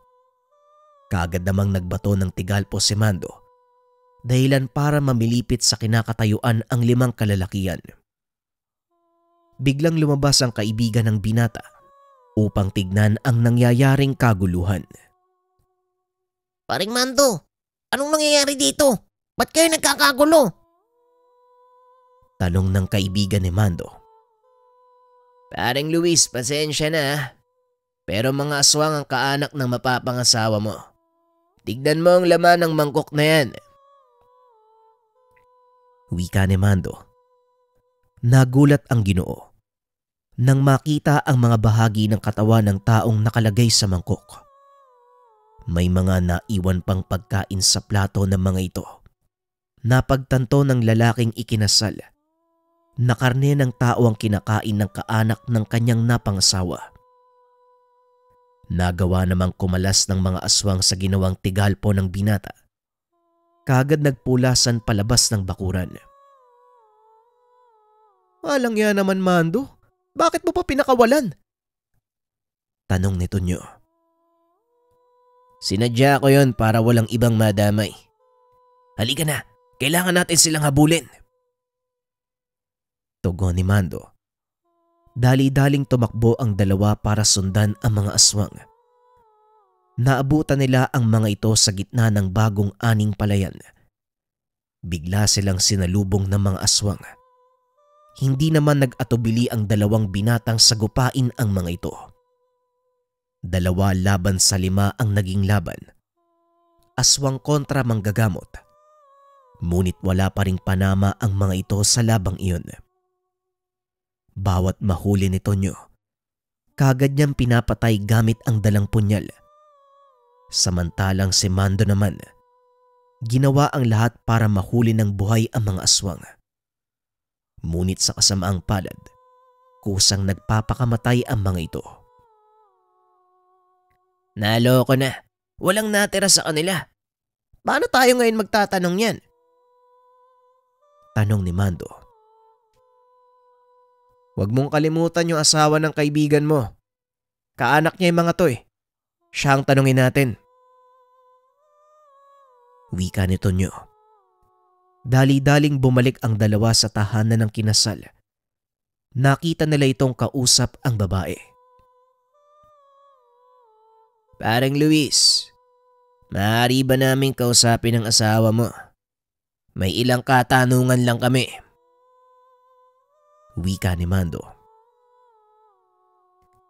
Kaagad namang nagbato ng tigalpo si Mando dahilan para mamilipit sa kinakatayuan ang limang kalalakihan. Biglang lumabas ang kaibigan ng binata upang tignan ang nangyayaring kaguluhan. Paring Manto, anong nangyayari dito? Ba't kayo nagkakagulo? Tanong ng kaibigan ni Mando. Paring Luis, pasensya na. Ah. Pero mga aswang ang kaanak ng mapapangasawa mo. Tignan mo ang laman ng mangkok na yan. Wika ni Mando. Nagulat ang ginoo nang makita ang mga bahagi ng katawan ng taong nakalagay sa mangkok. May mga naiwan pang pagkain sa plato ng mga ito. Napagtanto ng lalaking ikinasal na karne ng tao ang kinakain ng kaanak ng kanyang napangasawa. Nagawa namang kumalas ng mga aswang sa ginawang tigalpo ng binata. Kagad nagpulasan palabas ng bakuran. Walang yan naman, Mando. Bakit mo pa pinakawalan? Tanong ni Tonyo. Sinadya ko yon para walang ibang madamay. Halika na, kailangan natin silang habulin. Tugon ni Mando. Dali-daling tumakbo ang dalawa para sundan ang mga aswang. Naabutan nila ang mga ito sa gitna ng bagong aning palayan. Bigla silang sinalubong ng mga aswang. Hindi naman nag-atubili ang dalawang binatang sagupain ang mga ito. Dalawa laban sa lima ang naging laban. Aswang kontra manggagamot. Ngunit wala pa ring panama ang mga ito sa labang iyon. Bawat mahuli ni Tonyo, kagad niyang pinapatay gamit ang dalang punyal. Samantalang si Mando naman, ginawa ang lahat para mahuli ng buhay ang mga aswang. Ngunit sa kasamaang palad, kusang nagpapakamatay ang mga ito. Naloko na. Walang natira sa kanila. Paano tayo ngayon magtatanong yan? Tanong ni Mando. Huwag mong kalimutan yung asawa ng kaibigan mo. Kaanak niya yung mga to eh. Siya ang tanungin natin. Wika ni Tonyo. Dali-daling bumalik ang dalawa sa tahanan ng kinasal. Nakita nila itong kausap ang babae. Parang Luis, maaari ba namin kausapin ang asawa mo? May ilang katanungan lang kami. Wika ni Mando.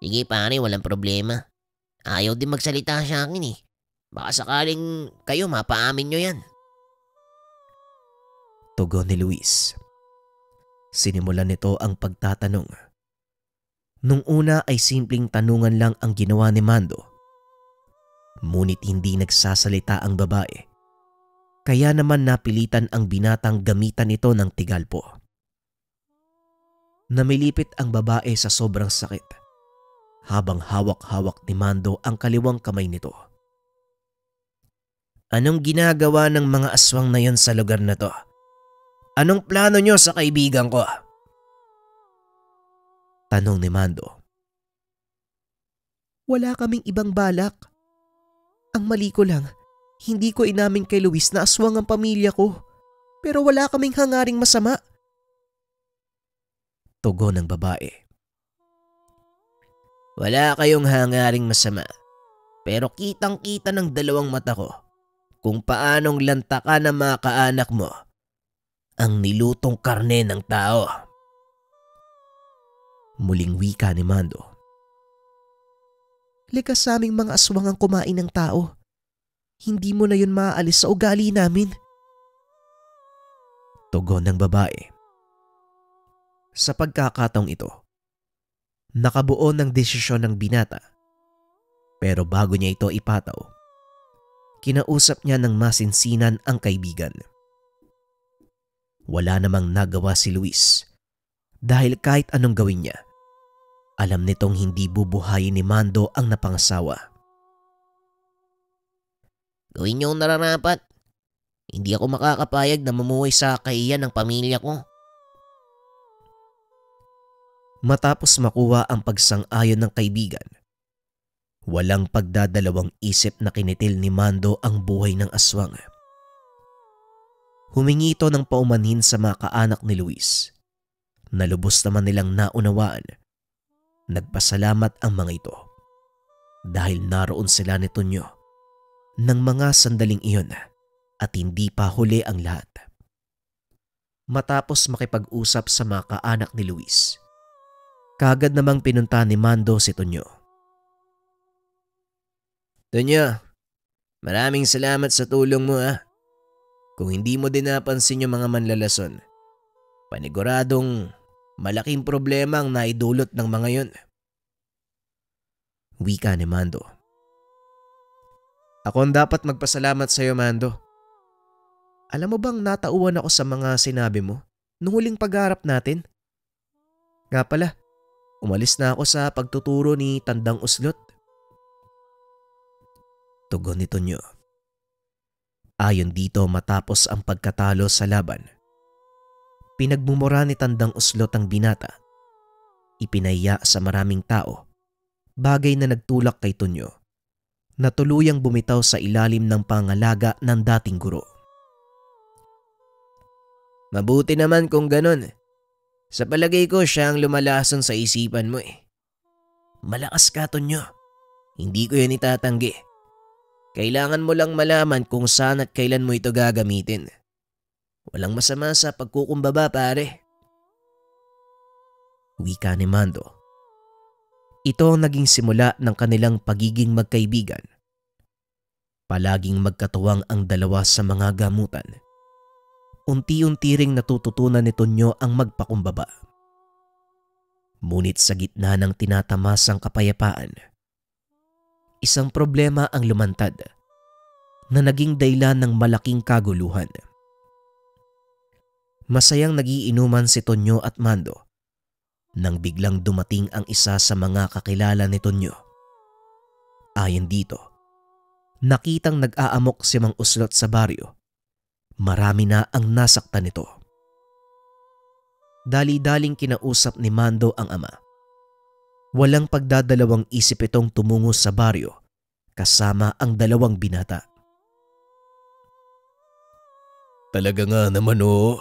Sige pare, walang problema. Ayaw din magsalita sa akin eh. Baka sakaling kayo mapaamin nyo yan. Tugon ni Luis. Sinimulan nito ang pagtatanong. Nung una ay simpleng tanungan lang ang ginawa ni Mando. Ngunit hindi nagsasalita ang babae. Kaya naman napilitan ang binatang gamitan ito ng tigalpo. Namilipit ang babae sa sobrang sakit habang hawak-hawak ni Mando ang kaliwang kamay nito. Anong ginagawa ng mga aswang na yon sa lugar na to? Anong plano nyo sa kaibigan ko? Ah? Tanong ni Mando. Wala kaming ibang balak. Ang mali ko lang, hindi ko inamin kay Luis na aswang ang pamilya ko. Pero wala kaming hangaring masama. Tugon ng babae. Wala kayong hangaring masama. Pero kitang kita ng dalawang mata ko kung paanong lantakan ng mga kaanak mo ang nilutong karne ng tao. Muling wika ni Mando. Likas sa aming mga aswang ang kumain ng tao. Hindi mo na yun maaalis sa ugali namin. Tugon ng babae. Sa pagkakataong ito, nakabuo ng desisyon ng binata. Pero bago niya ito ipataw, kinausap niya ng masinsinan ang kaibigan. Wala namang nagawa si Luis dahil kahit anong gawin niya, alam nitong hindi bubuhayin ni Mando ang napangasawa. Gawin niyo ang nararapat. Hindi ako makakapayag na mamuhay sa kahiyan ng pamilya ko. Matapos makuha ang pagsang-ayon ng kaibigan, walang pagdadalawang isip na kinitil ni Mando ang buhay ng aswang. Humingi ito ng paumanhin sa mga kaanak ni Luis. Nalubos naman nilang naunawaan. Nagpasalamat ang mga ito. Dahil naroon sila ni Tonyo ng mga sandaling iyon at hindi pa huli ang lahat. Matapos makipag-usap sa mga kaanak ni Luis, kagad namang pinunta ni Mando si Tonyo. Tonyo, maraming salamat sa tulong mo ah. Kung hindi mo din napansin yung mga manlalason, paniguradong malaking problema ang naidulot ng mga yon. Wika ni Mando. Ako ang dapat magpasalamat sa iyo, Mando. Alam mo bang natauan ako sa mga sinabi mo nung huling pagharap natin? Nga pala, umalis na ako sa pagtuturo ni Tandang Uslot. Tugon ni Tonyo. Ayon dito matapos ang pagkatalo sa laban. Pinagmumura ni Tandang Uslot ang binata. Ipinaya sa maraming tao. Bagay na nagtulak kay Tonyo na tuluyang bumitaw sa ilalim ng pangalaga ng dating guro. Mabuti naman kung ganon. Sa palagay ko siya ang lumalason sa isipan mo eh. Malakas ka, Tonyo. Hindi ko yan itatanggi. Kailangan mo lang malaman kung saan at kailan mo ito gagamitin. Walang masama sa pagkukumbaba pare. Wika ni Mando. Ito ang naging simula ng kanilang pagiging magkaibigan. Palaging magkatuwang ang dalawa sa mga gamutan. Unti-unti ring natututunan nito nyo ang magpakumbaba. Munit sa gitna ng tinatamasang kapayapaan, isang problema ang lumantad na naging daylan ng malaking kaguluhan. Masayang nagiinuman si Tonyo at Mando nang biglang dumating ang isa sa mga kakilala ni Tonyo. Ayon dito, nakitang nag-aamok si Mang Uslot sa baryo. Marami na ang nasaktan nito. Dali-daling kinausap ni Mando ang ama Walang pagdadalawang isip itong tumungo sa baryo kasama ang dalawang binata. Talaga nga naman o. Oh.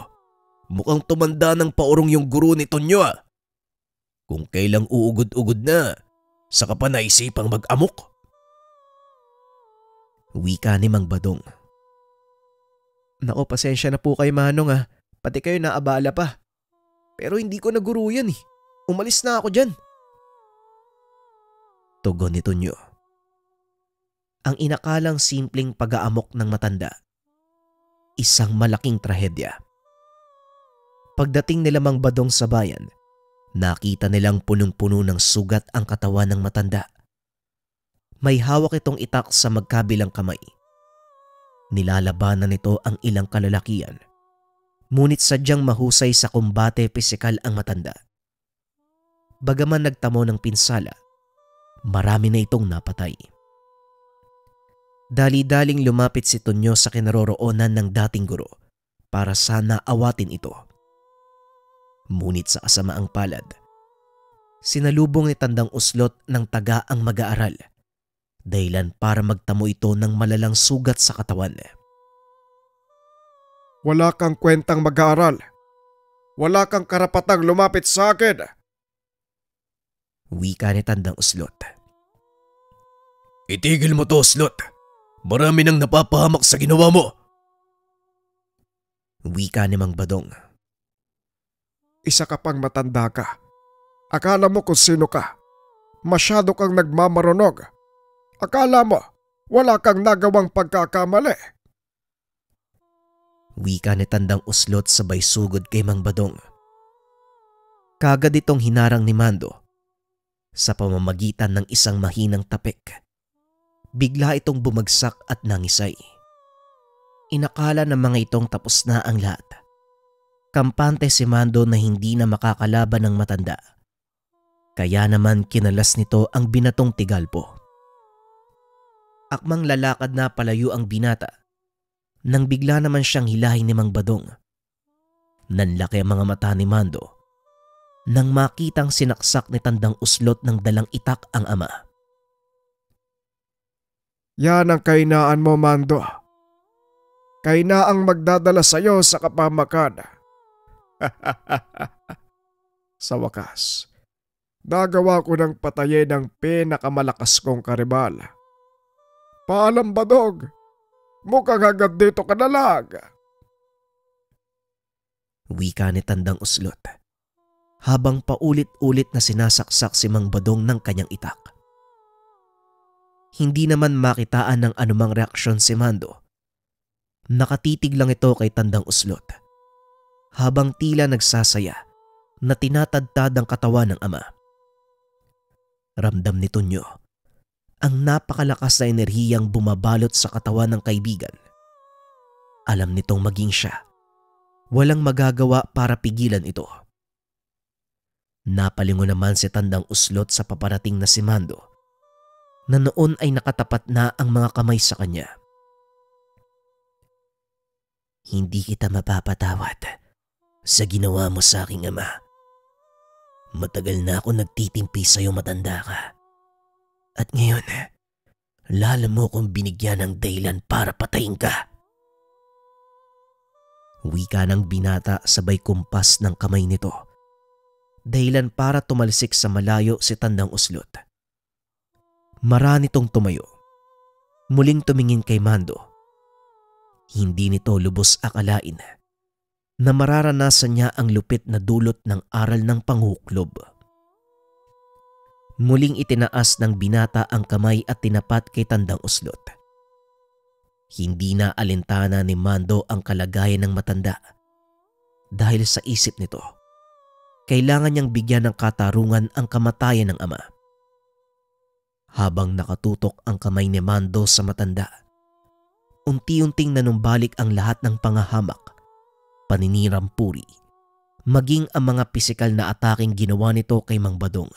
Mukhang tumanda ng paurong yung guru nito nyo ah. Kung kailang uugod-ugod na, saka pa naisipang mag-amok. Wika ni Mang Badong. Nako pasensya na po kay Manong ah. Pati kayo naabala pa. Pero hindi ko na guru yan eh. Umalis na ako dyan tugon ni nyo. Ang inakalang simpleng pag-aamok ng matanda, isang malaking trahedya. Pagdating nilamang badong sa bayan, nakita nilang punong-puno ng sugat ang katawan ng matanda. May hawak itong itak sa magkabilang kamay. Nilalabanan nito ang ilang kalalakian. Ngunit sadyang mahusay sa kumbate pisikal ang matanda. Bagaman nagtamo ng pinsala, marami na itong napatay. Dali-daling lumapit si Tonyo sa kinaroroonan ng dating guro para sana awatin ito. Ngunit sa kasamaang palad, sinalubong ni Tandang Uslot ng taga ang mag-aaral dahilan para magtamo ito ng malalang sugat sa katawan. Wala kang kwentang mag-aaral. Wala kang karapatang lumapit sa akin. Wika ni Tandang Uslot. Itigil mo to, Uslot. Marami nang napapahamak sa ginawa mo. Wika ni Mang Badong. Isa ka pang matanda ka. Akala mo kung sino ka. Masyado kang nagmamarunog. Akala mo, wala kang nagawang pagkakamali. Wika ni Tandang Uslot sabay sugod kay Mang Badong. Kagad itong hinarang ni Mando sa pamamagitan ng isang mahinang tapik. Bigla itong bumagsak at nangisay. Inakala ng mga itong tapos na ang lahat. Kampante si Mando na hindi na makakalaban ng matanda. Kaya naman kinalas nito ang binatong tigalpo. Akmang lalakad na palayo ang binata nang bigla naman siyang hilahin ni Mang Badong. Nanlaki ang mga mata ni Mando nang makitang sinaksak ni Tandang Uslot ng dalang itak ang ama. Yan ang kainaan mo, Mando. Kaina ang magdadala sa iyo sa kapamakan. sa wakas, nagawa ko ng patayin ang pinakamalakas kong karibal. Paalam badog, mukhang agad dito ka nalag. Wika ni Tandang Uslot habang paulit-ulit na sinasaksak si Mang Badong ng kanyang itak. Hindi naman makitaan ng anumang reaksyon si Mando. Nakatitig lang ito kay Tandang Uslot. Habang tila nagsasaya na tinatadtad ang katawan ng ama. Ramdam nito nyo ang napakalakas na enerhiyang bumabalot sa katawan ng kaibigan. Alam nitong maging siya. Walang magagawa para pigilan ito. Napalingo naman si Tandang Uslot sa paparating na si Mando na noon ay nakatapat na ang mga kamay sa kanya. Hindi kita mapapatawad sa ginawa mo sa aking ama. Matagal na ako nagtitimpi sa'yo matanda ka. At ngayon, lalo mo kong binigyan ng dahilan para patayin ka. Wika ng binata sabay kumpas ng kamay nito dahilan para tumalsik sa malayo si Tandang Uslot. Maranitong tumayo. Muling tumingin kay Mando. Hindi nito lubos akalain na mararanasan niya ang lupit na dulot ng aral ng panghuklob. Muling itinaas ng binata ang kamay at tinapat kay Tandang Uslot. Hindi na alintana ni Mando ang kalagayan ng matanda dahil sa isip nito kailangan niyang bigyan ng katarungan ang kamatayan ng ama. Habang nakatutok ang kamay ni Mando sa matanda, unti-unting nanumbalik ang lahat ng pangahamak, paninirang puri, maging ang mga pisikal na ataking ginawa nito kay Mang Badong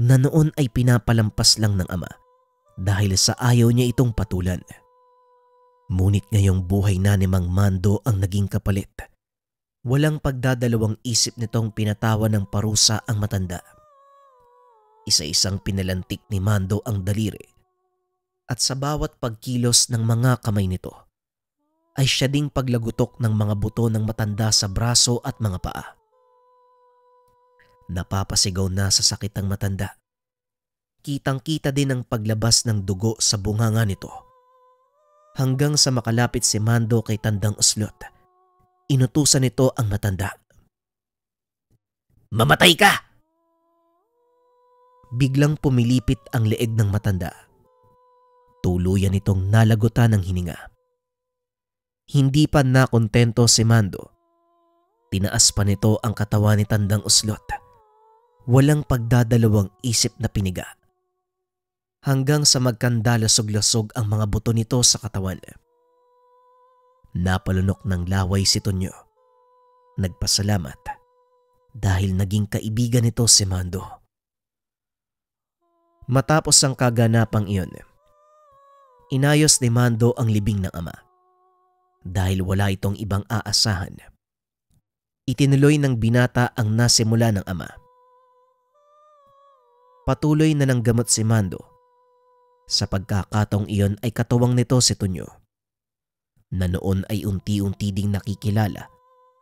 na noon ay pinapalampas lang ng ama dahil sa ayaw niya itong patulan. Ngunit ngayong buhay na ni Mang Mando ang naging kapalit Walang pagdadalawang isip nitong pinatawa ng parusa ang matanda. Isa-isang pinalantik ni Mando ang daliri at sa bawat pagkilos ng mga kamay nito ay siya ding paglagutok ng mga buto ng matanda sa braso at mga paa. Napapasigaw na sa sakit ang matanda. Kitang-kita din ang paglabas ng dugo sa bunganga nito. Hanggang sa makalapit si Mando kay Tandang Uslot Inutusan nito ang matanda. Mamatay ka! Biglang pumilipit ang leeg ng matanda. Tuluyan itong nalagutan ng hininga. Hindi pa nakontento si Mando. Tinaas pa nito ang katawan ni Tandang Uslot. Walang pagdadalawang isip na piniga hanggang sa magkandalasog-lasog ang mga buto nito sa katawan. Napalunok ng laway si Tonyo. Nagpasalamat dahil naging kaibigan nito si Mando. Matapos ang kaganapang iyon, inayos ni Mando ang libing ng ama. Dahil wala itong ibang aasahan, itinuloy ng binata ang nasimula ng ama. Patuloy na nanggamot si Mando sa pagkakatong iyon ay katuwang nito si Tunyo na noon ay unti-unti ding nakikilala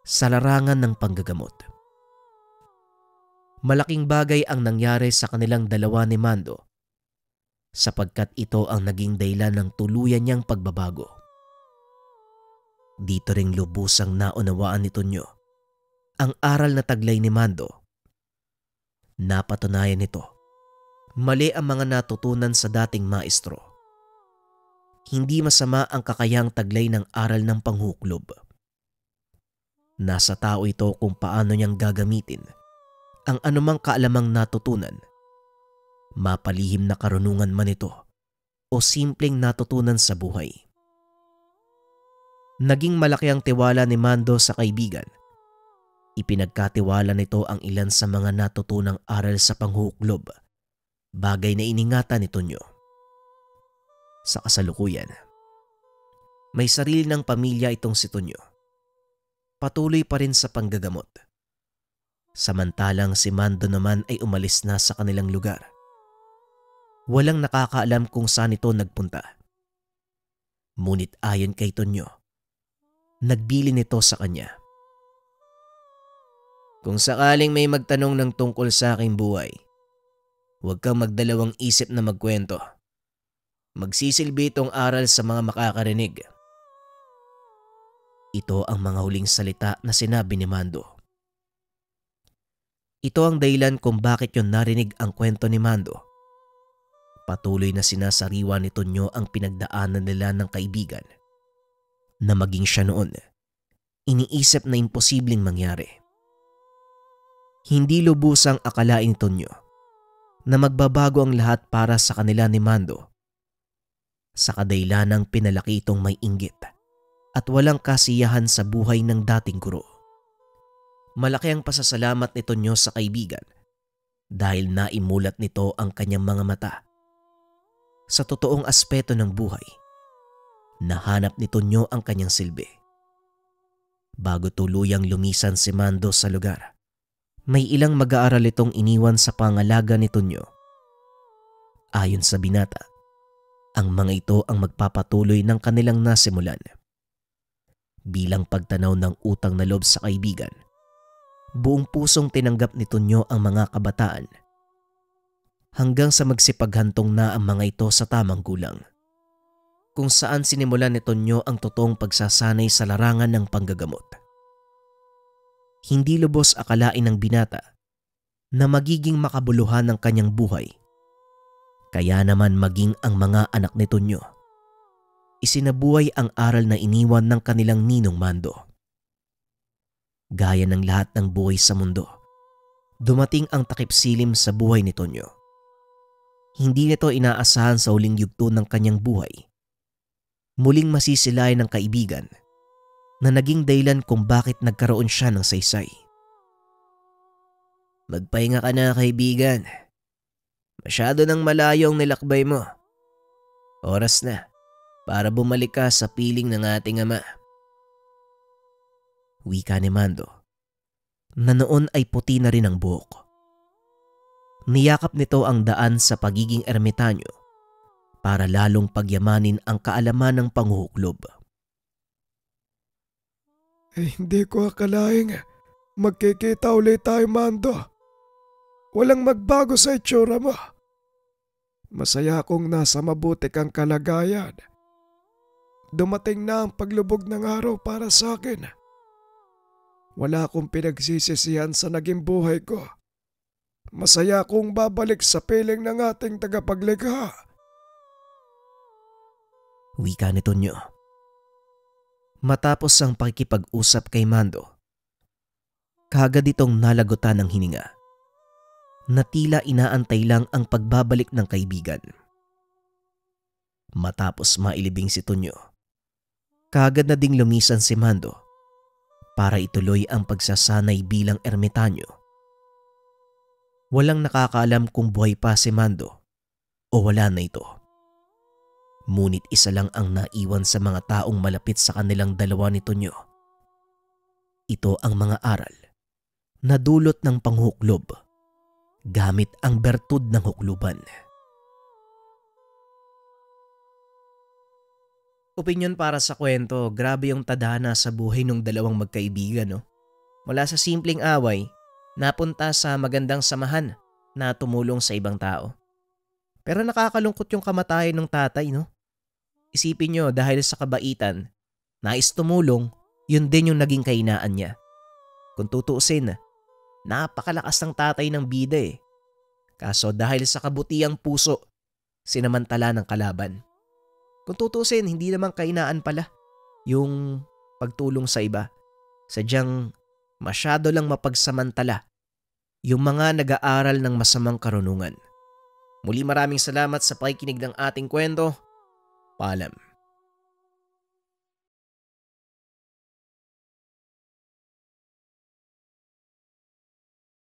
sa larangan ng panggagamot. Malaking bagay ang nangyari sa kanilang dalawa ni Mando sapagkat ito ang naging daylan ng tuluyan niyang pagbabago. Dito ring lubusang naunawaan ni Tonyo ang aral na taglay ni Mando. Napatunayan nito mali ang mga natutunan sa dating maestro hindi masama ang kakayang taglay ng aral ng panghuklob. Nasa tao ito kung paano niyang gagamitin ang anumang kaalamang natutunan. Mapalihim na karunungan man ito o simpleng natutunan sa buhay. Naging malaki ang tiwala ni Mando sa kaibigan. Ipinagkatiwala nito ang ilan sa mga natutunang aral sa panghuklob, bagay na iningatan nito niyo sa kasalukuyan. May sarili ng pamilya itong si Tonyo. Patuloy pa rin sa panggagamot. Samantalang si Mando naman ay umalis na sa kanilang lugar. Walang nakakaalam kung saan ito nagpunta. Ngunit ayon kay Tonyo, nagbili nito sa kanya. Kung sakaling may magtanong ng tungkol sa aking buhay, huwag kang magdalawang isip na magkwento Magsisilbi itong aral sa mga makakarinig. Ito ang mga huling salita na sinabi ni Mando. Ito ang dahilan kung bakit yon narinig ang kwento ni Mando. Patuloy na sinasariwa ni Tonyo ang pinagdaanan nila ng kaibigan na maging siya noon. Iniisip na imposibleng mangyari. Hindi lubusang akalain Tonyo na magbabago ang lahat para sa kanila ni Mando sa kadaylanang pinalaki itong may inggit at walang kasiyahan sa buhay ng dating guro. Malaki ang pasasalamat nito nyo sa kaibigan dahil naimulat nito ang kanyang mga mata. Sa totoong aspeto ng buhay, nahanap nito nyo ang kanyang silbi. Bago tuluyang lumisan si Mando sa lugar, may ilang mag-aaral itong iniwan sa pangalaga nito nyo. Ayon sa binata, ang mga ito ang magpapatuloy ng kanilang nasimulan. Bilang pagtanaw ng utang na loob sa kaibigan, buong pusong tinanggap nito nyo ang mga kabataan hanggang sa magsipaghantong na ang mga ito sa tamang gulang. Kung saan sinimulan nito nyo ang totoong pagsasanay sa larangan ng panggagamot. Hindi lubos akalain ng binata na magiging makabuluhan ng kanyang buhay kaya naman maging ang mga anak nito nyo. Isinabuhay ang aral na iniwan ng kanilang ninong Mando. Gaya ng lahat ng buhay sa mundo, dumating ang takip silim sa buhay ni Tonyo. Hindi nito inaasahan sa huling yugto ng kanyang buhay. Muling masisilay ng kaibigan na naging daylan kung bakit nagkaroon siya ng saysay. Magpahinga ka na kaibigan. Masyado nang malayo ang nilakbay mo. Oras na para bumalik ka sa piling ng ating ama. Wika ni Mando na noon ay puti na rin ang buhok. Niyakap nito ang daan sa pagiging ermitanyo para lalong pagyamanin ang kaalaman ng panghuhuklob. Eh, hindi ko akalaing magkikita ulit tayo, Mando. Walang magbago sa itsura mo. Masaya akong nasa mabuti kang kalagayan. Dumating na ang paglubog ng araw para sa akin. Wala akong pinagsisisihan sa naging buhay ko. Masaya akong babalik sa piling ng ating tagapaglikha. Wika ni Tonyo. Matapos ang pakikipag-usap kay Mando, kagad itong nalagutan ng hininga na tila inaantay lang ang pagbabalik ng kaibigan. Matapos mailibing si Tonyo, kaagad na ding lumisan si Mando para ituloy ang pagsasanay bilang ermitanyo. Walang nakakaalam kung buhay pa si Mando o wala na ito. Ngunit isa lang ang naiwan sa mga taong malapit sa kanilang dalawa ni Tonyo. Ito ang mga aral na dulot ng panghuklob gamit ang bertud ng hukluban. Opinyon para sa kwento, grabe yung tadhana sa buhay ng dalawang magkaibigan no? Mula sa simpleng away, napunta sa magandang samahan na tumulong sa ibang tao. Pero nakakalungkot yung kamatayan ng tatay no? Isipin nyo dahil sa kabaitan, nais tumulong, yun din yung naging kainaan niya. Kung tutuusin, Napakalakas ng tatay ng bida eh. Kaso dahil sa kabutiang puso, sinamantala ng kalaban. Kung tutusin, hindi naman kainaan pala yung pagtulong sa iba. Sadyang masyado lang mapagsamantala yung mga nag-aaral ng masamang karunungan. Muli maraming salamat sa pakikinig ng ating kwento. Paalam.